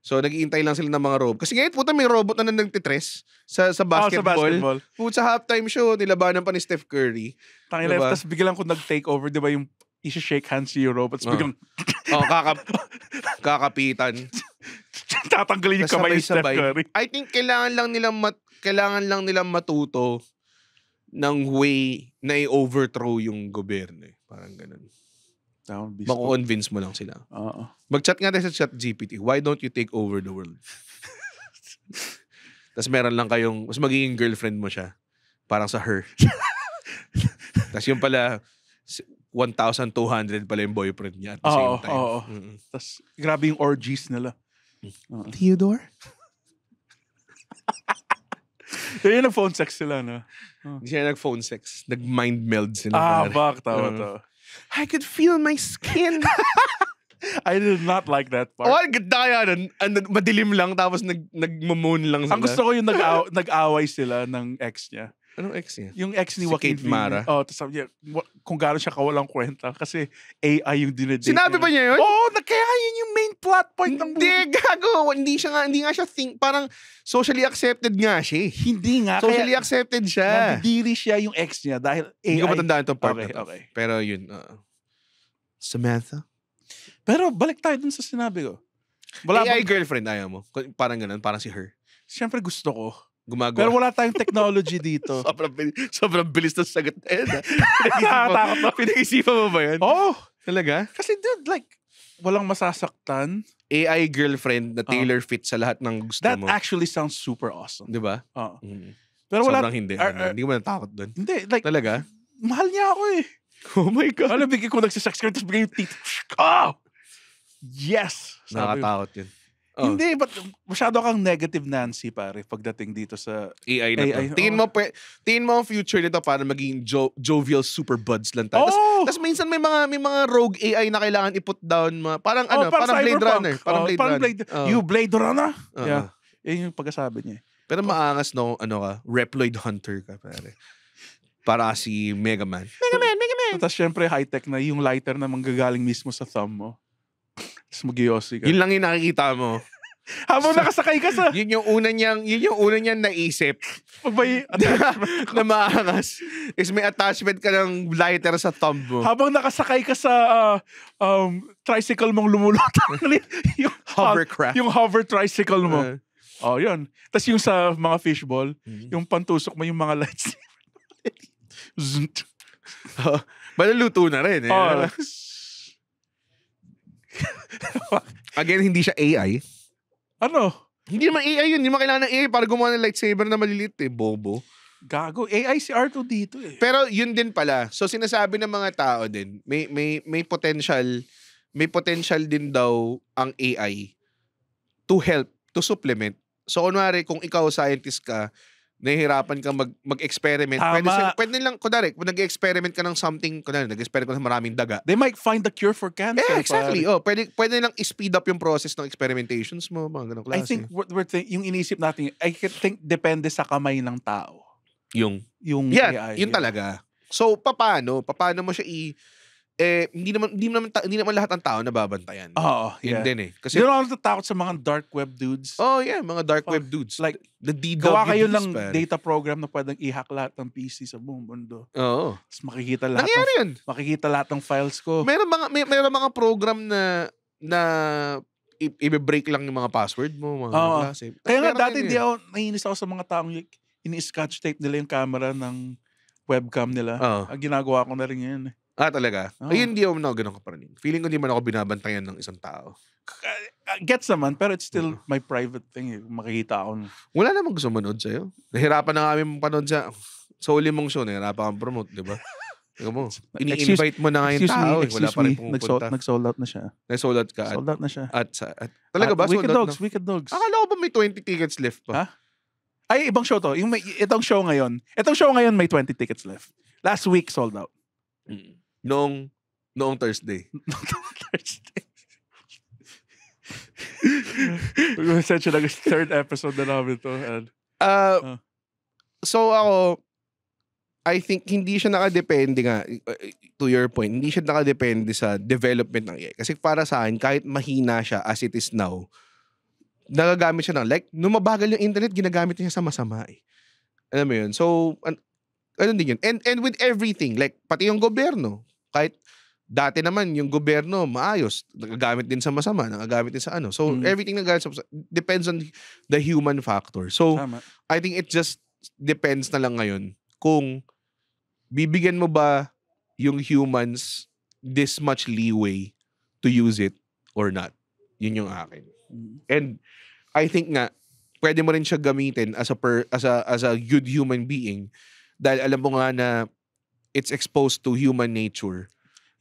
So naghihintay lang sila ng mga robot. Kasi ngayon puta may robot na nagtitres sa sa basketball. Oh, sa basketball. Puta halftime show nilabanan pa ni Steph Curry. Tangina, diba? tapos biglang kung nag-take over, 'di ba yung i-shake hands si yung robots, oh. biglang oh, kakap kakapitan. *laughs* Tatanggalin yung kamay ni Steph Curry. I think kailangan lang nilang mat kailangan lang nilang matuto ng way na i-overthrow yung gobyerno. Parang ganun. Down beast. Mako-convince mo lang sila. Oo. Mag-chat nga tayo sa chat GPT. Why don't you take over the world? *laughs* Tapos meron lang kayong, mas magiging girlfriend mo siya. Parang sa her. *laughs* Tapos yung pala, 1,200 pala yung boyfriend niya at the same Oo, time. oo. Mm. Tapos, grabe yung orgies nila. Theodore? *laughs* Yun yung phone sex sila, no? Hindi sila nag-phone sex. Nag-mind meld sila. Ah, pare. bak, tama, Oo. Mm. tama. I could feel my skin. *laughs* I did not like that part. Oh, I get tired And, and, madilim lang, tapos nag, nag-moon lang sila. Ang gusto ko yung nag-aw- nag-away sila ng ex niya. Anong ex niya? Yung ex ni si Joaquin Kate Mara. Oh, tapos sabi niya, kung gaano siya kawalang kwenta kasi AI yung dinedate Sinabi niya. ba niya yun? Oo, oh, na, kaya yun yung main plot point ng movie. Hindi, gago. Hindi siya nga, hindi nga siya think, parang socially accepted nga siya. Eh. Hindi nga. Socially kaya, accepted siya. Nandidiri siya yung ex niya dahil AI. Hindi ko matandaan itong part okay, na to. Okay. Pero yun. Uh, Samantha? Pero balik tayo dun sa sinabi ko. Wala AI bang... girlfriend, ayaw mo? Parang ganun, parang si her. Siyempre gusto ko gumagawa. Pero wala tayong technology dito. *laughs* sobrang, bilis, sobrang bilis ng sagot na yun. Ah. *laughs* Nakakatakot na. Pinag-isipan mo ba yan? Oo. Oh, talaga? Kasi dude, like, walang masasaktan. AI girlfriend na oh. tailor uh, fit sa lahat ng gusto that mo. That actually sounds super awesome. Di ba? Oo. Uh, mm-hmm. Pero wala, sobrang hindi. Ar- ano, ar- hindi mo natakot doon. Hindi. Like, talaga? Mahal niya ako eh. Oh my God. Alam, bigay ko nagsisex ka, tapos bigay yung teeth. Oh! Yes! Sabi Nakakatakot yun. Oh. Hindi, but masyado kang negative Nancy pare pagdating dito sa AI na AI. Tingin mo, pe, tingin mo ang future nito para maging jo- jovial super buds lang tayo. Oh! Tapos minsan may mga may mga rogue AI na kailangan i-put down. Ma. Parang oh, ano, parang, parang Blade Runner. Parang oh, Blade Runner. Blade, oh. You Blade Runner? Uh-huh. Yeah. Yan yung pagkasabi niya. Pero maangas no, ano ka, Reploid Hunter ka pare. Para si Mega Man. Mega Man, Mega Man! Tapos syempre high-tech na yung lighter na manggagaling mismo sa thumb mo. Tapos magyosi ka. Yun lang yung nakikita mo. *laughs* Habang nakasakay ka sa... Yun yung una niyang, yun yung una niyang naisip. Pag *laughs* na maangas. Is may attachment ka ng lighter sa thumb mo. Habang nakasakay ka sa uh, um, tricycle mong lumulutang. *laughs* yung, Hovercraft. yung hover tricycle mo. Uh, Oh, yun. Tapos yung sa mga fishball, mm-hmm. yung pantusok mo yung mga lights. Zunt. Uh, na rin eh. Oh, *laughs* Again, hindi siya AI. Ano? Hindi naman AI yun. Hindi naman kailangan ng AI para gumawa ng lightsaber na maliliit eh. Bobo. Gago. AI si R2 dito eh. Pero yun din pala. So sinasabi ng mga tao din, may may may potential may potential din daw ang AI to help, to supplement. So kunwari kung ikaw scientist ka, nahihirapan kang mag, mag-experiment. Tama. Pwede, sila, pwede nilang, kunwari, kung nag-experiment ka ng something, kunwari, nag-experiment ka ng maraming daga. They might find the cure for cancer. Yeah, exactly. Oh, pwede, pwede nilang speed up yung process ng experimentations mo, mga ganong klase. I think, we're, we're th- yung inisip natin, I think depende sa kamay ng tao. Yung? Yung yeah, AI. Yun talaga. So, paano? Paano mo siya i- eh hindi naman hindi naman hindi naman lahat ng tao nababantayan. Oo, oh, yeah. Yun din eh. Kasi Pero ako natatakot sa mga dark web dudes. Oh yeah, mga dark Fuck. web dudes. Like the DW Gawa kayo ng pare. data program na pwedeng i lahat ng PC sa buong mundo. Oo. Tapos makikita lahat. Nangyari ng, yun. Makikita lahat ng files ko. Meron mga may, meron mga program na na i-break lang yung mga password mo, mga Oo. klase. Kaya nga dati hindi eh. ako naiinis ako sa mga taong ini-scotch tape nila yung camera ng webcam nila. Oo. Ang ginagawa ko na rin yun. Eh. Ah, talaga? Oh. Ayun, hindi naman ako ganun kaparaning. Feeling ko hindi man ako binabantayan ng isang tao. Ah, gets naman, pero it's still mm. my private thing. Eh. Makikita ako. Wala namang gusto manood sa'yo. Nahirapan na kami panood sa, sa uli mong show. Nahirapan kang promote, di ba? Tingnan mo, ini-invite mo na nga yung tao. Me, eh, wala pa rin pumupunta. Nag-sold out na siya. Nag-sold out ka? Sold out na siya. At, sa, at talaga at, ba? Wicked Dogs, na? Wicked Dogs. Akala ko ba may 20 tickets left pa? Ha? Ay, ibang show to. Yung may, itong show ngayon. Itong show ngayon may 20 tickets left. Last week, sold out. Mm. Noong, noong Thursday. *laughs* noong Thursday. Essentially, like, third episode na namin to. And, uh, uh. So ako, I think hindi siya nakadepende nga, to your point, hindi siya nakadepende sa development ng AI. Kasi para sa akin, kahit mahina siya as it is now, nagagamit siya ng, like, mabagal yung internet, ginagamit niya sa masama eh. Alam mo yun? So, an- ano din yun? And, and with everything, like, pati yung gobyerno, kahit dati naman yung gobyerno maayos nagagamit din sa masama nagagamit din sa ano so mm. everything na sa depends on the human factor so Tama. I think it just depends na lang ngayon kung bibigyan mo ba yung humans this much leeway to use it or not yun yung akin mm. and I think nga pwede mo rin siya gamitin as a per, as a as a good human being dahil alam mo nga na it's exposed to human nature.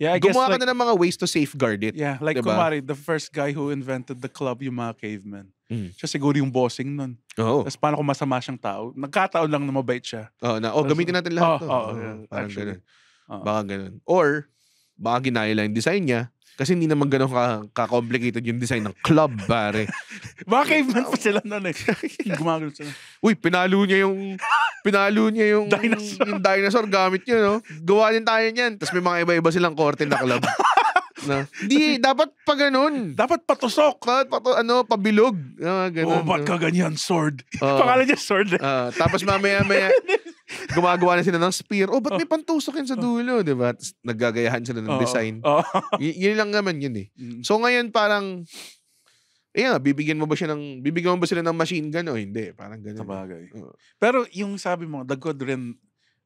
Yeah, I guess Gumawa like, ka na ng mga ways to safeguard it. Yeah, like diba? kumari, the first guy who invented the club, yung mga cavemen. Mm. Siya siguro yung bossing nun. Oo. Oh. Tapos paano kung masama siyang tao? Nagkataon lang na mabait siya. Oo, oh, na, oh, gamitin natin lahat oh, to. Oo, oh, oh, yeah, parang actually. ganun. Oh. Baka ganun. Or, baka ginaya lang yung design niya kasi hindi naman ganun ka, ka-complicated yung design ng club, pare. Mga *laughs* caveman pa sila nun eh. *laughs* Gumagano sila. Uy, pinalo niya yung... Pinalo niya yung... dinosaur. Yung dinosaur gamit niya, no? Gawa din tayo niyan. Tapos may mga iba-iba silang korte na club. *laughs* na Di, dapat pa ganun. Dapat patusok. Dapat pato, ano, pabilog. Uh, ganun, oh, ba't ka ganyan, sword? Uh, *laughs* Pangalan niya sword. Eh. Uh, tapos mamaya-maya, *laughs* gumagawa na sila ng spear. Oh, ba't may oh. pantusok yan sa oh. dulo? Di ba? Naggagayahan sila ng design. y- yun lang naman yun eh. Mm. So ngayon parang, eh nga, bibigyan mo ba siya ng, bibigyan mo ba sila ng machine gun o hindi? Parang ganun. Sabagay. Uh. Pero yung sabi mo, the god rin,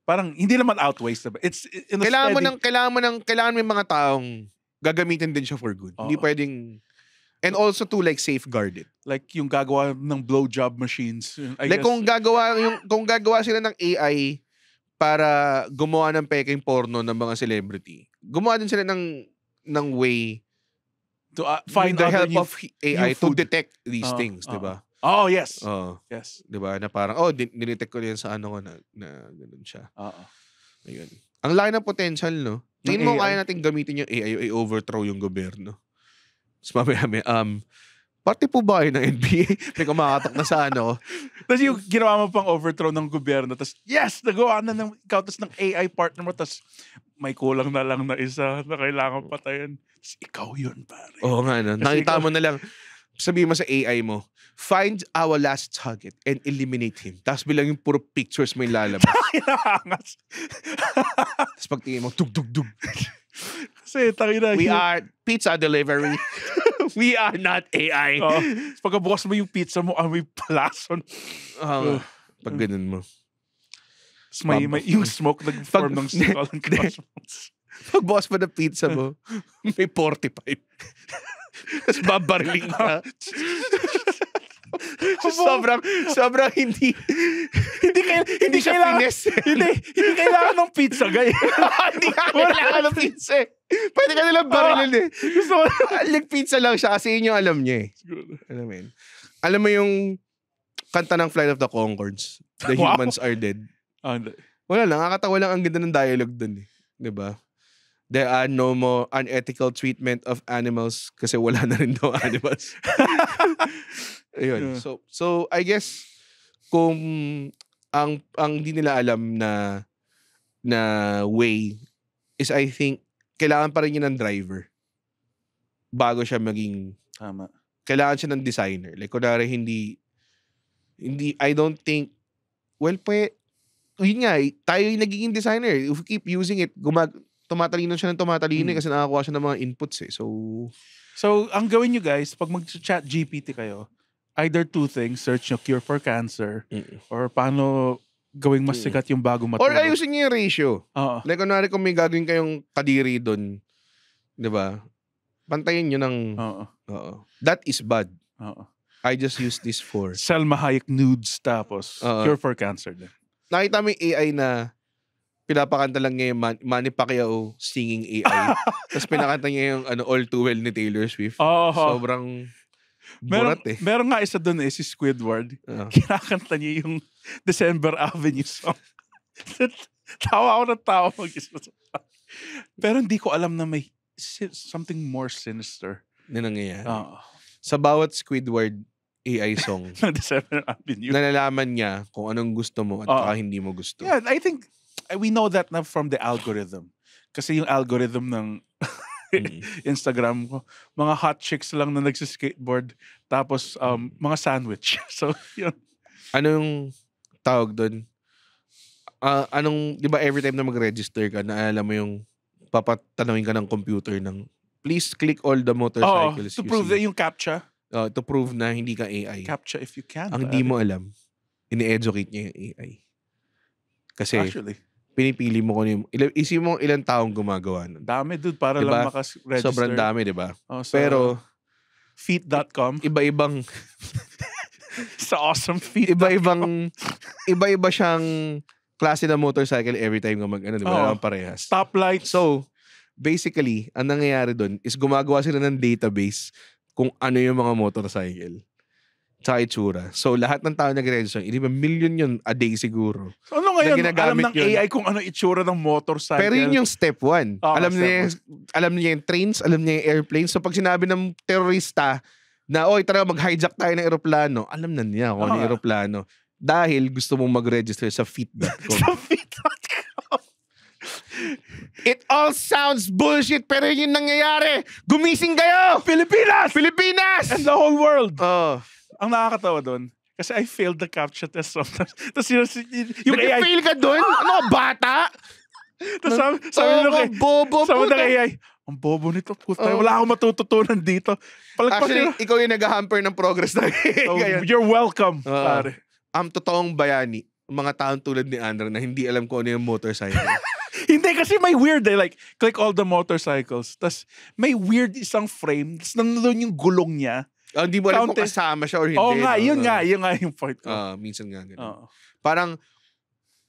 parang hindi naman outweighs. Diba? It's in a kailangan steady... mo ng kailangan mo ng kailangan may mga taong gagamitin din siya for good. Oo. Hindi pwedeng... And also to like safeguard it. Like yung gagawa ng blowjob machines. I like guess. kung gagawa yung kung gagawa sila ng AI para gumawa ng peking porno ng mga celebrity. Gumawa din sila ng ng way to uh, find the help of AI to detect uh, these uh, things, uh, 'di ba? Oh, yes. Oh. Yes. 'Di ba? Na parang oh, din dinetect ko 'yan sa ano ko na, na ganun siya. Oo. Ayun. Ang laki ng potential, no? Tingin mo mm, AI. kaya natin gamitin yung AI i overthrow yung gobyerno? Tapos mamaya may, um, parte po ba ng NBA? may *laughs* kumakatok na sa ano. *laughs* tapos yung ginawa mo pang overthrow ng gobyerno, tapos yes, nagawa na ng, ikaw, tapos ng AI partner mo, tapos may kulang na lang na isa na kailangan patayin. Tapos ikaw yun, pare. Oo nga, no? nakita ikaw, mo na lang sabi mo sa AI mo, find our last target and eliminate him. Tapos bilang yung puro pictures may lalabas. Kinakangas. *laughs* *laughs* Tapos pagtingin mo, dug, dug, dug. Kasi tangina. We are pizza delivery. *laughs* We are not AI. Oh. Pagkabukas mo yung pizza mo, amoy plason. Uh, uh, pag ganun mo. May, may, yung smoke nag-form ng skull and crossbones. Pagbukas mo ng pizza mo, may 45. Tapos babariling ka. sobrang, sobrang hindi, hindi, kail, hindi, hindi siya kailangan, hindi, hindi kailangan ng pizza, gay. *laughs* hindi kailangan ng pizza. Eh. Pwede ka nilang barilin eh. Gusto ko. Like *laughs* pizza lang siya kasi inyo alam niya eh. Alam mo Alam mo yung kanta ng Flight of the Concords, The *laughs* wow. Humans Are Dead. Ah, Wala lang, nakakatawa lang ang ganda ng dialogue dun eh. 'Di ba? there are no more unethical treatment of animals kasi wala na rin daw *laughs* animals. *laughs* Ayun. Yeah. So so I guess kung ang ang hindi nila alam na na way is I think kailangan pa rin niya ng driver bago siya maging tama. Kailangan siya ng designer. Like kunwari hindi hindi I don't think well pwede yun nga, tayo yung nagiging designer. If we keep using it, gumag tumatalino siya ng tumatalino eh, hmm. kasi nakakuha siya ng mga inputs eh. So, so ang gawin nyo guys, pag mag-chat GPT kayo, either two things, search nyo cure for cancer Mm-mm. or paano gawing mas sikat yung bago matulog. Or ayusin nyo yung ratio. Oo. Like, kunwari kung may gagawin kayong kadiri doon, di ba? Pantayin nyo ng... Oo. Oo. That is bad. Oo. I just use this for... Selma Hayek nudes tapos Oo. cure for cancer. Nakita mo yung AI na pinapakanta lang niya yung Man- Manny Pacquiao singing AI. *laughs* Tapos pinakanta niya yung ano, All Too Well ni Taylor Swift. Oo. Sobrang meron, burat eh. meron nga isa doon eh, si Squidward. Oo. Ah. Kinakanta niya yung December Avenue song. *laughs* tawa ako ng tawa mag Pero hindi ko alam na may si- something more sinister. Na nangyayari. Oo. Sa bawat Squidward AI song, *laughs* December Avenue. nalalaman niya kung anong gusto mo at Oo. saka hindi mo gusto. Yeah, I think eh, we know that na from the algorithm. Kasi yung algorithm ng mm. *laughs* Instagram ko, mga hot chicks lang na nagsiskateboard, tapos um, mga sandwich. *laughs* so, yun. Ano tawag doon? Uh, ah, anong, di ba every time na mag-register ka, naalala mo yung papatanawin ka ng computer ng please click all the motorcycles. Oh, to prove that yung captcha. Uh, to prove na hindi ka AI. Captcha if you can. Ang di mo alam, ini-educate niya yung AI. Kasi Actually, pinipili mo kung yung, ilan, isip mo ilang taong gumagawa nun. Dami dude, para diba? lang makaregister. Sobrang dami, di ba? Oh, so, Pero, feet.com. Iba-ibang... *laughs* sa awesome feet. Iba-ibang... iba-iba siyang klase ng motorcycle every time nga mag, ano, di ba? Oh, parehas. Stoplight. So, basically, ang nangyayari doon is gumagawa sila ng database kung ano yung mga motorcycle sa itsura. So lahat ng tao nagre-register, hindi ba million yun a day siguro. So, ano ngayon, na alam ng yun. AI kung ano itsura ng motorcycle. Pero yun yung step one. Oh, alam, niya, one. alam niya yung trains, alam niya yung airplanes. So pag sinabi ng terorista na, oy tara mag-hijack tayo ng aeroplano, alam na niya kung oh. ano ah. yung aeroplano. Dahil gusto mong mag-register sa fit.com. *laughs* sa fit.com. *laughs* It all sounds bullshit, pero yun nangyayari. Gumising kayo! Pilipinas! Pilipinas! And the whole world! Oh ang nakakatawa doon, kasi I failed the CAPTCHA test sometimes. *laughs* Tapos yun, yun, yung AI... fail ka doon? Ano bata? Tapos sabi, sabi oh, kay... Bobo sabi ng AI, ang bobo nito, puta. Oh. Wala akong matututunan dito. Palagpas Actually, nila. ikaw yung nag-hamper ng progress na so, *laughs* oh, You're welcome, uh, pare. Ang totoong bayani, mga taong tulad ni Andra na hindi alam ko ano yung motorcycle. *laughs* Hindi, kasi may weird eh. Like, click all the motorcycles. Tapos, may weird isang frame. Tapos, nandun yung gulong niya. Oh, hindi mo alam kung kasama siya or hindi. Oo nga, no? yun nga, yun nga yung point ko. Ah, minsan nga ganun. Oo. Parang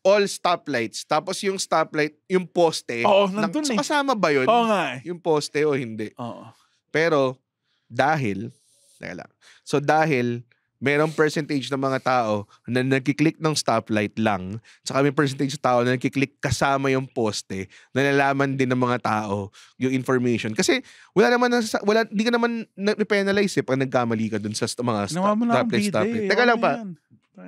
all stoplights. Tapos yung stoplight, yung poste. Oo, ng- nandun so, eh. kasama ba yun? Oo nga eh. Yung poste o hindi. Oo. Pero, dahil, teka lang. So, dahil merong percentage ng mga tao na nagkiklik ng stoplight lang. Tsaka may percentage ng tao na nagkiklik kasama yung poste. na nalaman din ng mga tao yung information. Kasi wala naman, wala, di ka naman na-penalize eh pag nagkamali ka dun sa mga stop, stoplight, stoplight. Eh. Teka lang ano pa.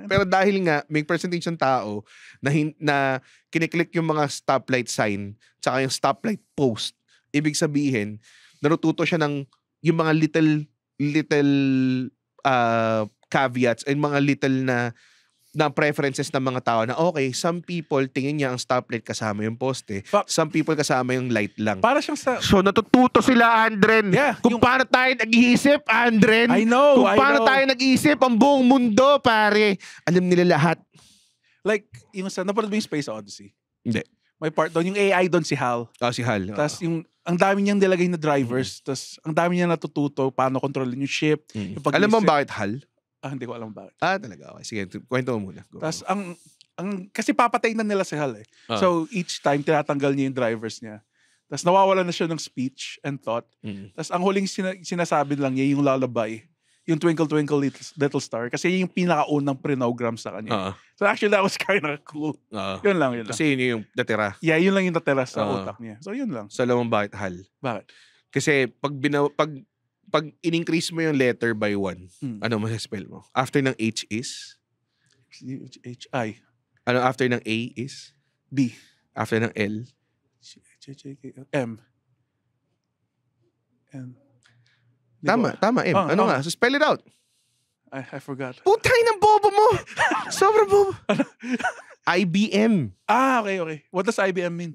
Pero dahil nga, may percentage ng tao na, hin- na kiniklik yung mga stoplight sign tsaka yung stoplight post. Ibig sabihin, narututo siya ng yung mga little little uh, caveats and mga little na na preferences ng mga tao na okay, some people tingin niya ang stoplight kasama yung poste. Pa- some people kasama yung light lang. Para siyang sa... So natututo sila, Andren. Yeah, Kung yung... paano tayo nag-iisip, Andren. I know, Kung I paano know. tayo nag-iisip ang buong mundo, pare. Alam nila lahat. Like, yung sa... Napanood mo yung Space Odyssey? Hindi. May part doon. Yung AI doon si Hal. Ah, oh, si Hal. Tapos oh. yung ang dami niyang nilagay na drivers. Mm-hmm. Tapos ang dami niyang natututo paano kontrolin yung ship. Mm-hmm. Yung Alam mo bakit Hal? Ah, hindi ko alam bakit. Ah, talaga. Okay. Sige, kwento mo muna. Go. Tapos ang, ang, kasi papatay na nila si Hal eh. Uh-huh. So each time, tinatanggal niya yung drivers niya. Tapos nawawala na siya ng speech and thought. Mm. Tapos ang huling sina- sinasabi lang niya, yung lullaby, yung Twinkle Twinkle Little, Little Star, kasi yun yung pinakaunang prinogram sa kanya. Uh-huh. So actually, that was *laughs* kind of cool. Uh-huh. Yun lang, yun lang. Kasi yun yung natira. Yeah, yun lang yung natira sa uh-huh. utak niya. So yun lang. Sa so, lamang bakit, Hal? Bakit? Kasi pag, binaw- pag pag in-increase mo yung letter by one, mm. ano spell mo? After ng H is? H, I. Ano after ng A is? B. After ng L? M. M. Tama, tama, M. Ah, ano ah. nga? So spell it out. I, I forgot. Putay ng bobo mo! *laughs* Sobrang bobo. Ano? IBM. Ah, okay, okay. What does IBM mean?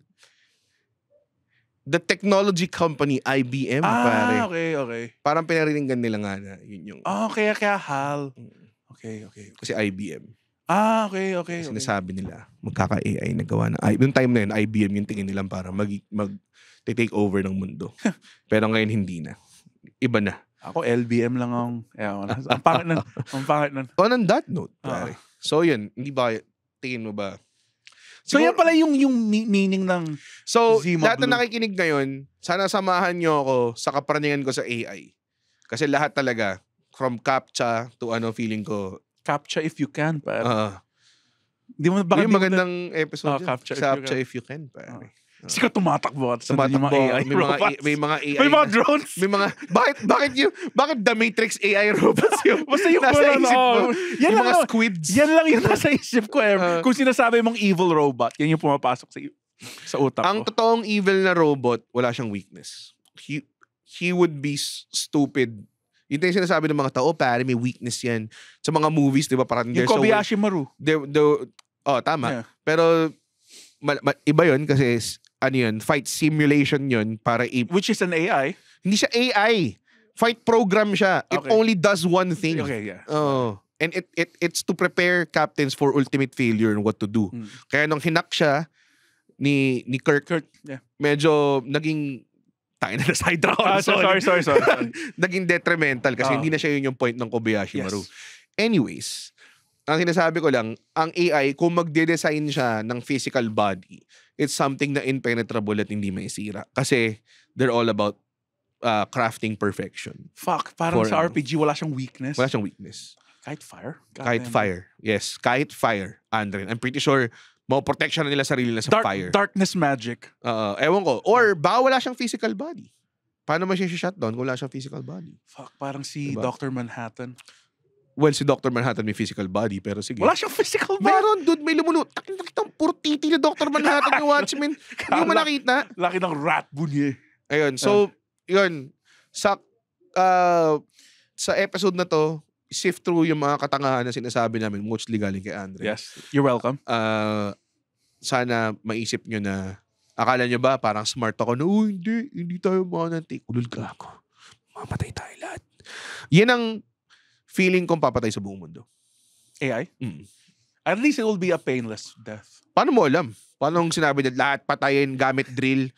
the technology company, IBM, ah, pare. okay, okay. Parang pinariringgan nila nga na yun yung... Oh, kaya, kaya HAL. Mm. Okay, okay. Kasi IBM. Ah, okay, okay. Kasi okay. Sinasabi nila, magkaka-AI na gawa na. Ay, noong time na yun, IBM yung tingin nila para mag, mag take over ng mundo. *laughs* Pero ngayon, hindi na. Iba na. Ako, LBM lang ang... Eh, ang pangit nun. Ang pangit nun. On that note, ah. pare. Uh-huh. So yun, hindi ba, tingin mo ba, So Siguro, yan pala yung yung meaning ng So, Zima lahat Blue. na nakikinig ngayon, sana samahan niyo ako sa kapraningan ko sa AI. Kasi lahat talaga from captcha to ano feeling ko captcha if you can, pare. Uh, Di mo baka yung magandang na, episode oh, yun. Captcha, if, captcha you if you can, pare. Oh. Sika tumatakbo at sa tumatakbo, mga AI may robots. Mga, may mga AI. May mga drones. May mga, bakit, bakit yung, bakit The Matrix AI robots yung *laughs* Basta yung nasa isip mo? Oh, yan yung mga lang, squids. Yan lang yung *laughs* nasa isip ko, eh. Uh, Kung sinasabi mong evil robot, yan yung pumapasok sa, sa utak ang ko. Ang totoong evil na robot, wala siyang weakness. He, he would be stupid yun tayo sinasabi ng mga tao, pare, may weakness yan. Sa mga movies, di ba? Parang yung Kobayashi so, Maru. They're, they're, oh, tama. Yeah. Pero, mal, mal, iba yun kasi ano yun, fight simulation yun para i- Which is an AI. Hindi siya AI. Fight program siya. It Okay. only does one thing. Okay, yeah. Oo. Oh. And it, it, it's to prepare captains for ultimate failure and what to do. Mm. Kaya nung hinak siya ni, ni Kirk, Kurt, yeah. medyo naging tayo na side round. Ah, so- sorry, sorry, sorry. sorry. *laughs* naging detrimental kasi Ah. hindi na siya yun yung point ng Kobayashi Yes. Maru. Anyways, ang sinasabi ko lang, ang AI, kung magde-design siya ng physical body, it's something na impenetrable at hindi maisira. Kasi they're all about uh, crafting perfection. Fuck, parang For, sa ano? RPG wala siyang weakness. Wala siyang weakness. Kahit fire? God kahit damn. fire. Yes, kahit fire. Andrin. I'm pretty sure mau-protection na nila sarili nila sa Dark, fire. Darkness magic. Uh, ewan ko. Or baka wala siyang physical body. Paano man siya shutdown kung wala siyang physical body? Fuck, parang si diba? Dr. Manhattan. Well, si Dr. Manhattan may physical body, pero sige. Wala siyang physical body. Meron, dude, may lumunod. Nakita ang puro titi ni Dr. Manhattan yung Watchmen. *laughs* Hindi mo nakita. Laki ng rat bunye. Ayun, so, yun. Sa, uh, sa episode na to, sift through yung mga katangahan na sinasabi namin, mostly galing kay Andre. Yes, you're welcome. Uh, sana maisip nyo na, akala nyo ba parang smart ako na, oh, hindi, hindi tayo mga nanti. Ulul ka ako. Mamatay tayo lahat. Yan ang feeling kong papatay sa buong mundo. AI? Mm. At least it will be a painless death. Paano mo alam? Paano nung sinabi niya lahat patayin gamit drill? *laughs*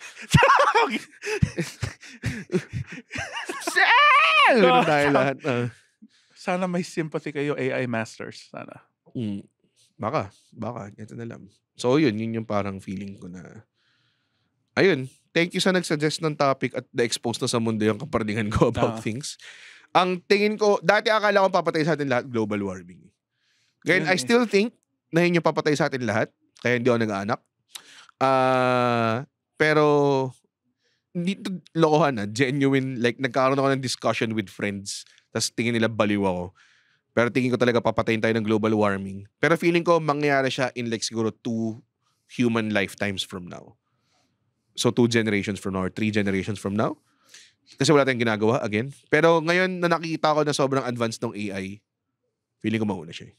Ganun tayo lahat. Uh. Sana may sympathy kayo AI masters. Sana. Mm. Baka. Baka. Ito na lang. So yun, yun yung parang feeling ko na ayun, thank you sa nag-suggest ng topic at na-expose na sa mundo yung kaparningan ko about uh. things ang tingin ko, dati akala ko papatay sa atin lahat global warming. Ngayon, yeah. I eh. still think na yun yung papatay sa atin lahat. Kaya hindi ako nag-aanak. Uh, pero, dito lokohan na, ah. genuine, like nagkaroon ako ng discussion with friends. Tapos tingin nila baliw ako. Pero tingin ko talaga papatayin tayo ng global warming. Pero feeling ko mangyayari siya in like siguro two human lifetimes from now. So two generations from now or three generations from now. Kasi wala tayong ginagawa, again. Pero ngayon na nakikita ko na sobrang advanced ng AI, feeling ko mauna siya. Eh.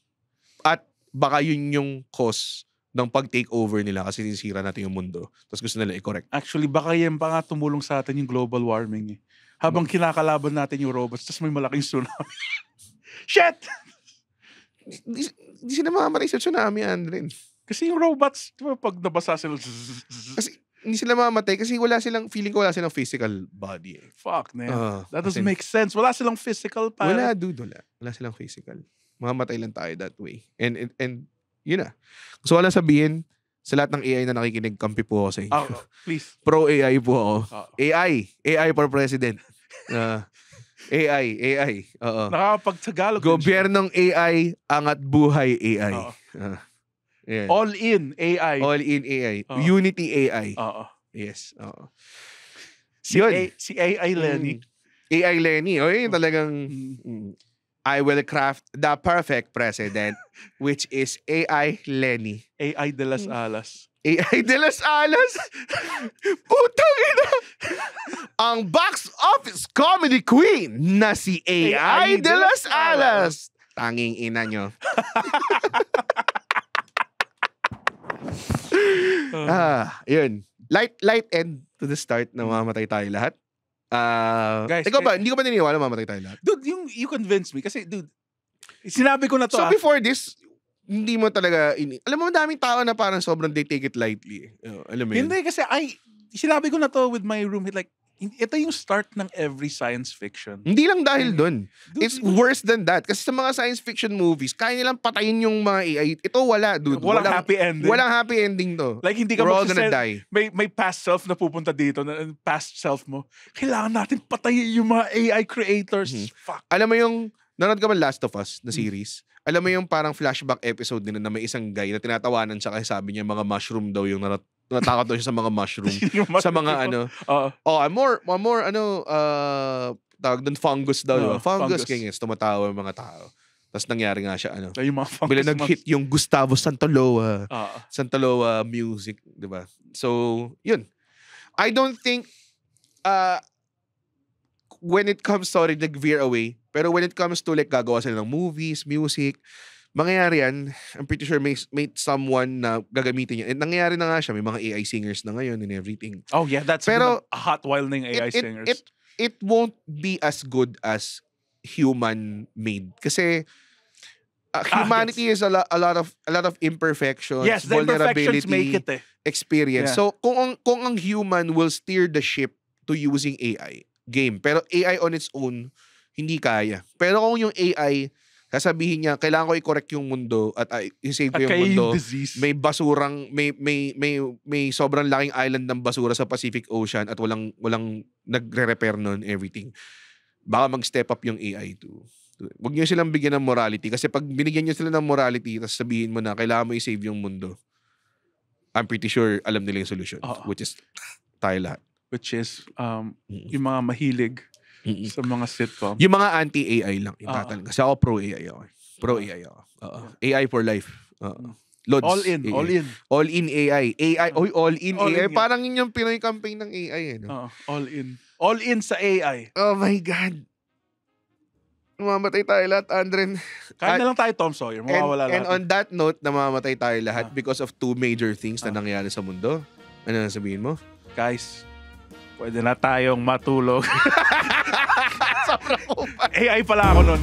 At baka yun yung cause ng pag-takeover nila kasi sinisira natin yung mundo. Tapos gusto nila i-correct. Actually, baka yan pa nga tumulong sa atin yung global warming. Eh. Habang Ma- kinakalaban natin yung robots, tapos may malaking tsunami. *laughs* Shit! Hindi sila mamaray sa tsunami, Andrin. Kasi yung robots, di ba, pag nabasa sila, zzz, *laughs* zzz, kasi, hindi sila mamatay kasi wala silang, feeling ko wala silang physical body. Eh. Fuck, man. Uh, That doesn't in, make sense. Wala silang physical pa. Wala, dude. Wala. Wala silang physical. Mamamatay lang tayo that way. And, and, and yun na. So, wala sabihin, sa lahat ng AI na nakikinig, kampi po ako sa inyo. Oh, please. *laughs* Pro-AI po ako. Oh. AI. AI for president. Uh, ah. AI. AI. Oo. Nakakapag-Tagalog. Gobyernong AI, angat buhay AI. Oo. Uh. Ayan. All in AI. All in AI. Uh-oh. Unity AI. Oo. Yes. Oo. Si, A, si AI mm. Lenny. Mm. AI Lenny. O oh, yun talagang... Mm. I will craft the perfect president, *laughs* which is AI Lenny. AI mm. de las alas. AI de las *laughs* alas? Putang ina! Ang box office comedy queen na si AI, AI de, de las alas. alas. Tanging ina nyo. *laughs* ah, yun. Light, light end to the start na mamatay tayo lahat. Uh, Guys, ikaw ba? Eh, hindi ko ba niniwala mamatay tayo lahat? Dude, yung, you convinced me. Kasi, dude, sinabi ko na to. So, ah. before this, hindi mo talaga, in- alam mo, daming tao na parang sobrang they take it lightly. Eh. Oh, alam mo yun? Hindi, kasi I, sinabi ko na to with my roommate, like, ito yung start ng every science fiction. Hindi lang dahil mm. doon. It's worse than that. Kasi sa mga science fiction movies, kaya nilang patayin yung mga AI. Ito wala, dude. Walang, walang happy ending. Walang happy ending to. Like, hindi ka We're all gonna die. May, may past self na pupunta dito, na past self mo. Kailangan natin patayin yung mga AI creators. Mm-hmm. Fuck. Alam mo yung, nanonood ka ba Last of Us na mm. series? Mm-hmm. Alam mo yung parang flashback episode nila na may isang guy na tinatawanan siya kasi sabi niya mga mushroom daw yung natakot daw siya sa mga mushroom. *laughs* sa mga ano. Uh, oh, I'm more, I'm more, ano, uh, tawag doon, fungus daw. Uh, fungus, fungus. kaya tumatawa yung mga tao. Tapos nangyari nga siya, ano. Ay, Bila nag-hit yung Gustavo Santaloa. Uh, Santaloa music, di ba? So, yun. I don't think, uh, when it comes, sorry, nag-veer away. Pero when it comes to like gagawa sila ng movies, music, mangyayari yan, I'm pretty sure may, may someone na gagamitin yan. And eh, nangyayari na nga siya, may mga AI singers na ngayon and everything. Oh yeah, that's Pero, a hot while ng AI it, singers. It, it, it won't be as good as human-made. Kasi uh, ah, humanity ah, yes. is a, lo a lot of a lot of imperfections, yes, vulnerability, make it, eh. experience. Yeah. So kung ang, kung ang human will steer the ship to using AI game, pero AI on its own, hindi kaya. Pero kung yung AI sasabihin niya, kailangan ko i-correct yung mundo at uh, i-save ko yung mundo. Disease. May basurang, may, may, may, may sobrang laking island ng basura sa Pacific Ocean at walang, walang nagre-repair noon everything. Baka mag-step up yung AI too. Huwag niyo silang bigyan ng morality kasi pag binigyan niyo sila ng morality tapos sabihin mo na kailangan mo i-save yung mundo, I'm pretty sure alam nila yung solution. Uh-huh. Which is tayo lahat. Which is um, mm-hmm. yung mga mahilig mm Sa mga sitcom. Yung mga anti-AI lang. Yung uh-huh. Kasi ako pro-AI ako. Pro-AI ako. Uh-huh. AI for life. Uh-huh. Lods. All in, AI. all in. All in AI. AI, mm. oy, all in all AI. In Parang yun yung Pinoy campaign ng AI. Eh, no? Uh-huh. All in. All in sa AI. Oh my God. Mamamatay tayo lahat, Andren. Kaya ah, na lang tayo, Tom Sawyer. Mawawala and, lahat. And on that note, namamatay tayo lahat uh because of two major things uh na nangyari sa mundo. Ano na sabihin mo? Guys, pwede na tayong matulog. AI *laughs* eh, pala ako nun.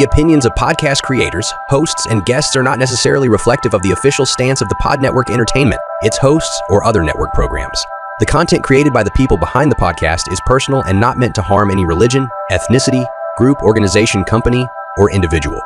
The opinions of podcast creators, hosts, and guests are not necessarily reflective of the official stance of the Pod Network Entertainment, its hosts, or other network programs. The content created by the people behind the podcast is personal and not meant to harm any religion, ethnicity, group, organization, company, or individual.